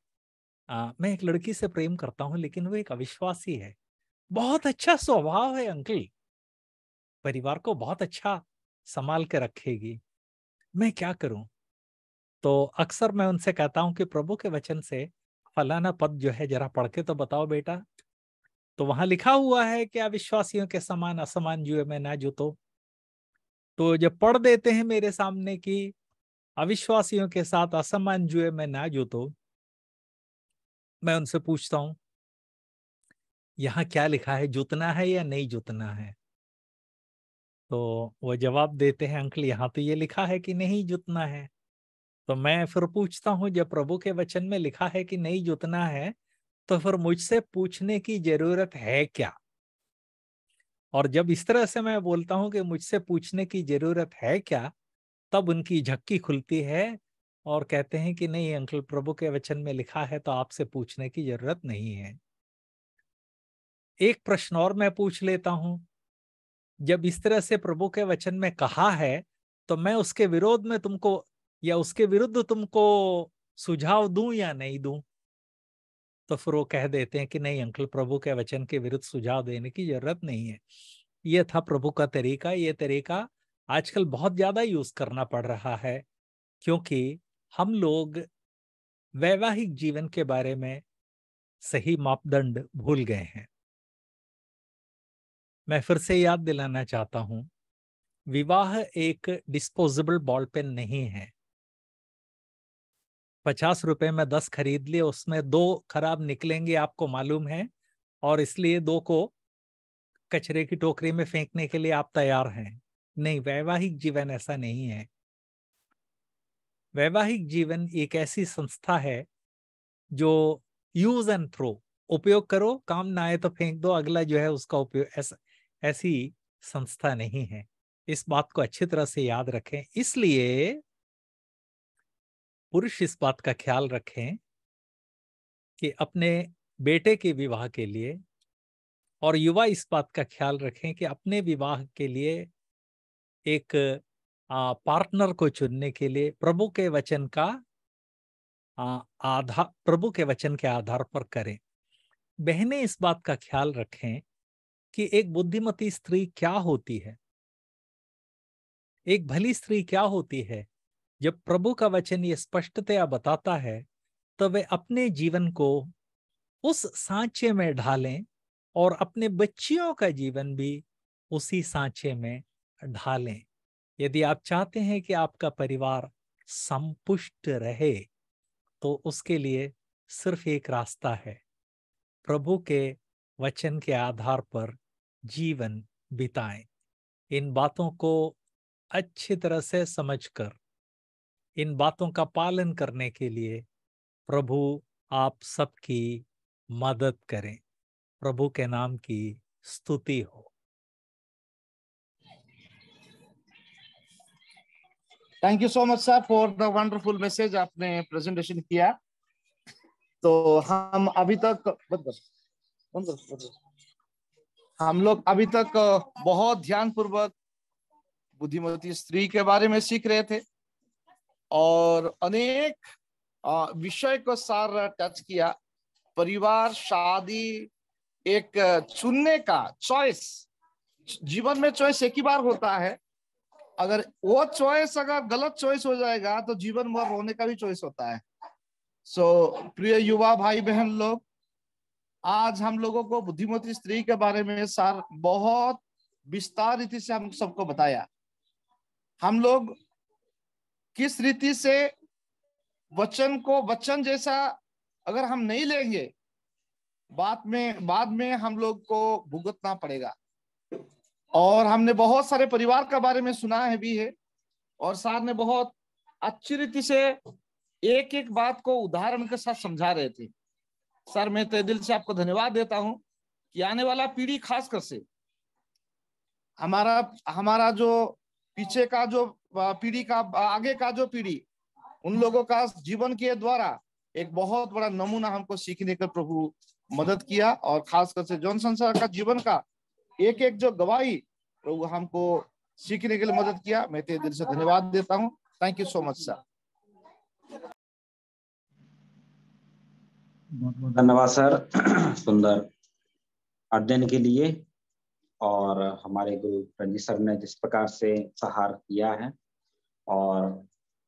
B: आ, मैं एक लड़की से प्रेम करता हूं लेकिन वो एक अविश्वासी है बहुत अच्छा स्वभाव है अंकल परिवार को बहुत अच्छा संभाल के रखेगी मैं क्या करूं तो अक्सर मैं उनसे कहता हूं कि प्रभु के वचन से फलाना पद जो है जरा पढ़ के तो बताओ बेटा तो वहां लिखा हुआ है कि अविश्वासियों के समान असमान जुए में ना जुतो तो जब पढ़ देते हैं मेरे सामने कि अविश्वासियों के साथ असमान जुए में ना जुतो मैं उनसे पूछता हूं यहाँ क्या लिखा है जोतना है या नहीं जोतना है तो वो जवाब देते हैं अंकल यहाँ तो ये लिखा है कि नहीं जोतना है तो मैं फिर पूछता हूँ जब प्रभु के वचन में लिखा है कि नहीं जोतना है तो फिर मुझसे पूछने की जरूरत है क्या और जब इस तरह से मैं बोलता हूँ कि मुझसे पूछने की जरूरत है क्या तब उनकी झक्की खुलती है और कहते हैं कि नहीं अंकल प्रभु के वचन में लिखा है तो आपसे पूछने की जरूरत नहीं है एक प्रश्न और मैं पूछ लेता हूं जब इस तरह से प्रभु के वचन में कहा है तो मैं उसके विरोध में तुमको या उसके विरुद्ध तुमको सुझाव दूं या नहीं दूं तो फिर वो कह देते हैं कि नहीं अंकल प्रभु के वचन के विरुद्ध सुझाव देने की जरूरत नहीं है ये था प्रभु का तरीका ये तरीका आजकल बहुत ज्यादा यूज करना पड़ रहा है क्योंकि हम लोग वैवाहिक जीवन के बारे में सही मापदंड भूल गए हैं मैं फिर से याद दिलाना चाहता हूं विवाह एक डिस्पोजेबल बॉल पेन नहीं है पचास रुपए में दस खरीद लिए उसमें दो खराब निकलेंगे आपको मालूम है और इसलिए दो को कचरे की टोकरी में फेंकने के लिए आप तैयार हैं नहीं वैवाहिक जीवन ऐसा नहीं है वैवाहिक जीवन एक ऐसी संस्था है जो यूज एंड थ्रो उपयोग करो काम ना आए तो फेंक दो अगला जो है उसका उपयोग ऐसा ऐसी संस्था नहीं है इस बात को अच्छी तरह से याद रखें इसलिए पुरुष इस बात का ख्याल रखें कि अपने बेटे के विवाह के लिए और युवा इस बात का ख्याल रखें कि अपने विवाह के लिए एक आ, पार्टनर को चुनने के लिए प्रभु के वचन का आधार प्रभु के वचन के आधार पर करें बहनें इस बात का ख्याल रखें कि एक बुद्धिमती स्त्री क्या होती है एक भली स्त्री क्या होती है जब प्रभु का वचन ये स्पष्टतया बताता है तो वे अपने जीवन को उस सांचे में ढालें और अपने बच्चियों का जीवन भी उसी सांचे में ढालें यदि आप चाहते हैं कि आपका परिवार संपुष्ट रहे तो उसके लिए सिर्फ एक रास्ता है प्रभु के वचन के आधार पर जीवन बिताएं इन बातों को अच्छी तरह से समझकर इन बातों का पालन करने के लिए प्रभु आप सबकी मदद करें प्रभु के नाम की स्तुति हो
A: thank you so much sir for the wonderful message आपने प्रेजेंटेशन किया तो हम अभी तक बंद बंद हम लोग अभी तक बहुत ध्यान पूर्वक बुद्धिमती स्त्री के बारे में सीख रहे थे और अनेक विषय को सार टच किया परिवार शादी एक चुनने का चॉइस जीवन में चॉइस एक ही बार होता है अगर वो चॉइस अगर गलत चॉइस हो जाएगा तो जीवन भर रोने का भी चॉइस होता है सो so, प्रिय युवा भाई बहन लोग आज हम लोगों को बुद्धिमती स्त्री के बारे में सार बहुत विस्तार रीति से हम सबको बताया हम लोग किस रीति से वचन को वचन जैसा अगर हम नहीं लेंगे बाद में बाद में हम लोग को भुगतना पड़ेगा और हमने बहुत सारे परिवार के बारे में सुना है भी है और सार ने बहुत अच्छी रीति से एक एक बात को उदाहरण के साथ समझा रहे थे सर मैं तय तो दिल से आपको धन्यवाद देता हूँ कि आने वाला पीढ़ी खास कर से हमारा हमारा जो पीछे का जो पीढ़ी का आगे का जो पीढ़ी उन लोगों का जीवन के द्वारा एक बहुत बड़ा नमूना हमको सीखने का प्रभु मदद किया और खास कर से जॉनसन सर का जीवन का एक एक जो गवाही प्रभु हमको सीखने के लिए मदद किया मैं तेरे तो दिल से धन्यवाद देता हूँ thank you so much sir
I: बहुत बहुत
C: धन्यवाद सर सुंदर अध्ययन के लिए और हमारे गुरु रंजीत सर ने जिस प्रकार से सहार किया है और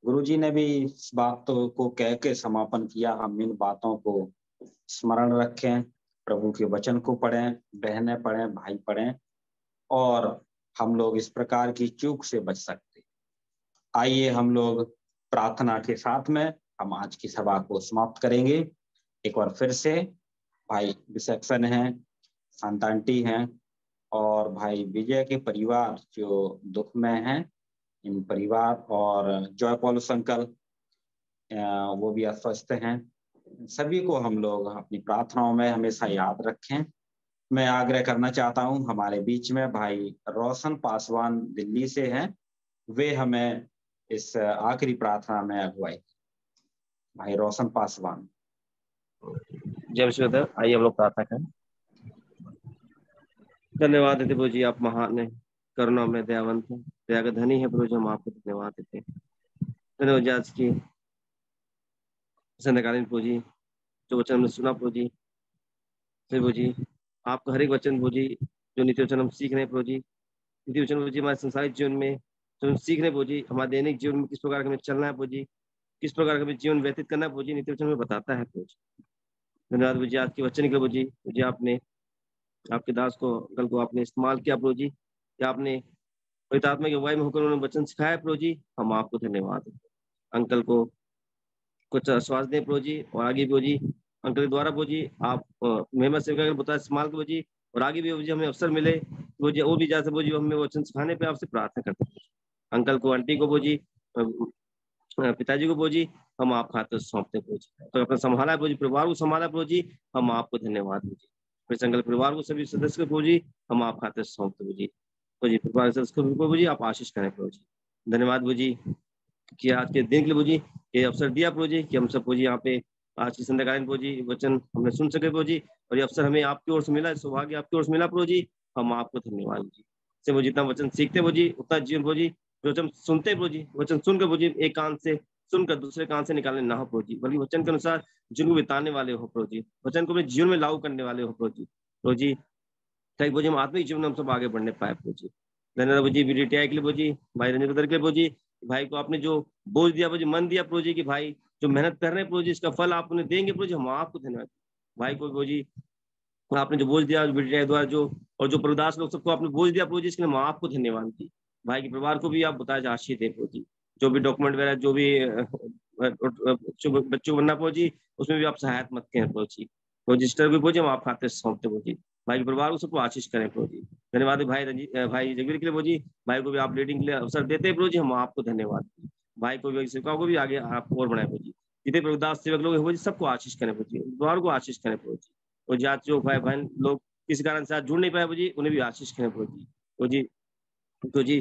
C: गुरु जी ने भी इस बात को कह के समापन किया हम इन बातों को स्मरण रखें प्रभु के वचन को पढ़ें बहने पढ़ें भाई पढ़ें और हम लोग इस प्रकार की चूक से बच सकते आइए हम लोग प्रार्थना के साथ में हम आज की सभा को समाप्त करेंगे एक बार फिर से भाई विसेक्शन है संतांटी है और भाई विजय के परिवार जो दुख में है इन परिवार और जॉय पॉलस वो भी अस्वस्थ हैं सभी को हम लोग अपनी प्रार्थनाओं में हमेशा याद रखें मैं आग्रह करना चाहता हूं हमारे बीच में भाई रोशन पासवान दिल्ली से हैं वे हमें इस आखिरी प्रार्थना में अगुवाई
J: भाई रोशन पासवान जय विश्वदेव आइए हम लोग प्रार्थना करें धन्यवाद देते जी आप महान है करुणा में दयावंत है दया का धनी है प्रभु जी हम आपको धन्यवाद देते हैं धन्यवाद जी आज की संध्याकालीन जो वचन हमने सुना आपका हर एक वचन प्रभु जो नीति वचन हम सीख रहे हैं नीति वचन हमारे संसारिक जीवन में जो हम सीख रहे हैं हमारे दैनिक जीवन में किस प्रकार हमें चलना है किस प्रकार हमें जीवन व्यतीत करना है पूजी नीति वचन में बताता है धन्यवाद गुरु जी आपके वचन के प्रभु जी मुझे आपने आपके दास को कल को आपने इस्तेमाल किया प्रभु जी कि आपने पवित्र आत्मा के वाई में होकर उन्होंने वचन सिखाया प्रभु जी हम आपको धन्यवाद अंकल को कुछ आश्वास दें प्रभु जी और आगे प्रभु जी अंकल के द्वारा प्रभु जी आप मेहमत सेवका का बताया इस्तेमाल प्रभु जी और आगे भी जी हमें अवसर मिले वो तो जी वो भी जा सको जी हमें वचन सिखाने पर आपसे प्रार्थना करते हैं अंकल को आंटी को वो पिताजी को बोझी हम आप हाथ सौंपते बोझी तो अपना संभाला बोझी परिवार को संभाला बोझी हम आपको धन्यवाद बोझी फिर संकल्प परिवार को सभी सदस्य को बोझी हम आप हाथ सौंपते बोझी बोझी परिवार सदस्य को बोझी आप आशीष करें बोझी धन्यवाद बोझी कि आज के दिन के लिए बोझी ये अवसर दिया बोझी कि हम सब बोझी यहाँ पे आज की संध्याकालीन बोझी वचन हमने सुन सके बोझी और ये अवसर हमें आपकी ओर से मिला सौभाग्य आपकी ओर से मिला प्रोजी हम आपको धन्यवाद जी से वो जितना वचन सीखते बोझी उतना जीवन बोझी वचन सुनते प्रभु जी वचन सुनकर प्रभु जी एक कान से सुनकर दूसरे कान से निकालने ना हो प्रभु जी बल्कि वचन के अनुसार जिनको बिताने वाले हो प्रभु जी वचन को अपने जीवन में लागू करने वाले हो प्रभु जी प्रभु जी ताकि प्रभु जी हम आत्मिक जीवन में हम सब आगे बढ़ने पाए प्रभु जी धन्यवाद प्रभु जी बीडीटीआई के लिए प्रभु जी भाई कदर के लिए प्रभु जी भाई को आपने जो बोझ दिया प्रभु जी मन दिया प्रभु जी की भाई जो मेहनत कर रहे हैं प्रभु जी इसका फल आप उन्हें देंगे प्रभु जी हम आपको धन्यवाद भाई को प्रभु जी आपने जो बोझ दिया बीडीटीआई द्वारा जो और जो प्रदास लोग सबको आपने बोझ दिया प्रभु जी इसके लिए हम आपको धन्यवाद दी भाई के परिवार को भी आप बताया जा अच्छी दे पहुंची जो भी डॉक्यूमेंट वगैरह जो भी बच्चों बनना पहुंची उसमें भी आप सहायता मत करें पहुंची रजिस्टर भी पहुंचे आप खाते सौंपते पहुंची भाई के परिवार को सबको आशीष करें पहुंची धन्यवाद भाई भाई जगवीर के लिए पहुंची भाई को भी आप लीडिंग के लिए अवसर देते पहुंची हम आपको धन्यवाद भाई को भी सेवकाओं को भी आगे आप और बनाए पहुंची जितने प्रभुदास सेवक लोग हैं सबको आशीष करें पहुंची परिवार को आशीष करें पहुंची और जात जो भाई बहन लोग किसी कारण से आज जुड़ नहीं पाए जी उन्हें भी आशीष करें पहुंची और जी तो जी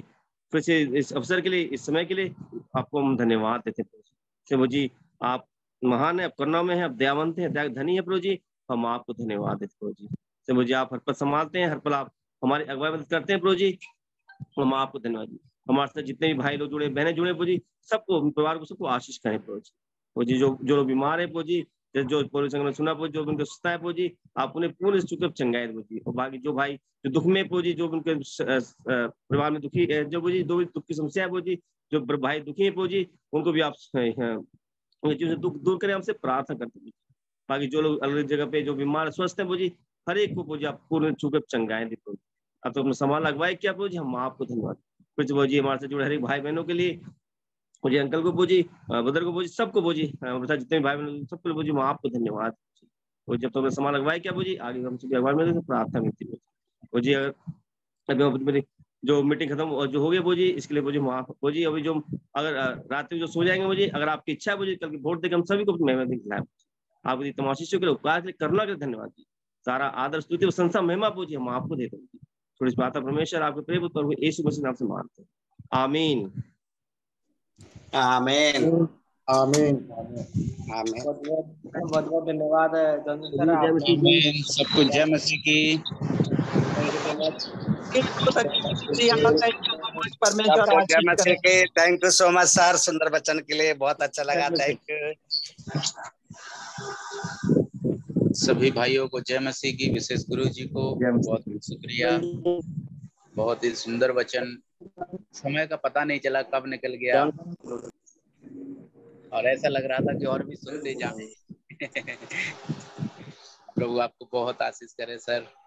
J: फिर से इस अवसर के लिए इस समय के लिए आपको हम धन्यवाद देते हैं प्रभु जी आप महान है आप करुणा में है आप दयावंत है दया धनी है प्रभु जी हम आपको धन्यवाद देते प्रभु जी प्रभु जी आप हर पल संभालते हैं हर पल आप हमारी अगुवाई मदद करते हैं प्रभु जी हम आपको धन्यवाद हमारे साथ जितने भी भाई लोग जुड़े बहने जुड़े प्रभु जी सबको परिवार को सबको आशीष करें प्रभु जी प्रभु जी जो जो लोग बीमार है प्रभु जी जो पोलिस संगम सुना पोजी जो उनके सुस्ता है पोजी आप उन्हें पूर्ण चुकअप चंगायत बोजी और बाकी जो भाई जो दुख में पोजी जो उनके परिवार में दुखी जो बोजी दो दुख की समस्या है जो भाई दुखी है पोजी उनको भी आप हाँ, चीजों से दुख दूर करें हमसे प्रार्थना करते हैं बाकी जो लोग अलग जगह पे जो बीमार स्वस्थ है बोजी हर एक को बोजी आप पूर्ण चुकअप चंगायत अब तो अपना सामान लगवाए क्या बोजी हम आपको धन्यवाद कुछ बोजी हमारे से जुड़े हर एक भाई बहनों के लिए मुझे अंकल को बोझी ब्रदर को बोझी सबको बोझी अमृता जितने भाई बहन सबको बोझी वहां आपको धन्यवाद और जब तुमने समान लगवाया क्या बोझी आगे हम सभी अखबार में प्रार्थना मिलती है बोझी अगर अभी मेरी जो मीटिंग खत्म जो हो गया बोझी इसके लिए बोझी माफ बोझी अभी जो अगर रात में जो सो जाएंगे बोझी अगर आपकी इच्छा है बोझी कल की वोट देकर हम सभी को मेहनत आप यदि तमाशीशों के लिए उपकार के लिए करुणा के लिए धन्यवाद जी सारा आदर स्तुति और प्रशंसा महिमा बोझी हम आपको देते हैं थोड़ी सी बात परमेश्वर आपके प्रेम पर यीशु मसीह नाम से मानते हैं आमीन आमेन आमीन आमीन
D: बहुत बहुत धन्यवाद सबको जय
J: मसीह की
C: thank you so much sir सुंदर बच्चन के लिए बहुत अच्छा लगा थैंक यू सभी भाइयों को जय मसीह की विशेष गुरु जी को बहुत शुक्रिया बहुत ही सुंदर वचन
B: समय का पता
C: नहीं चला कब निकल गया और ऐसा लग रहा था कि और भी सुन
I: ले जाए प्रभु आपको बहुत आशीष करे सर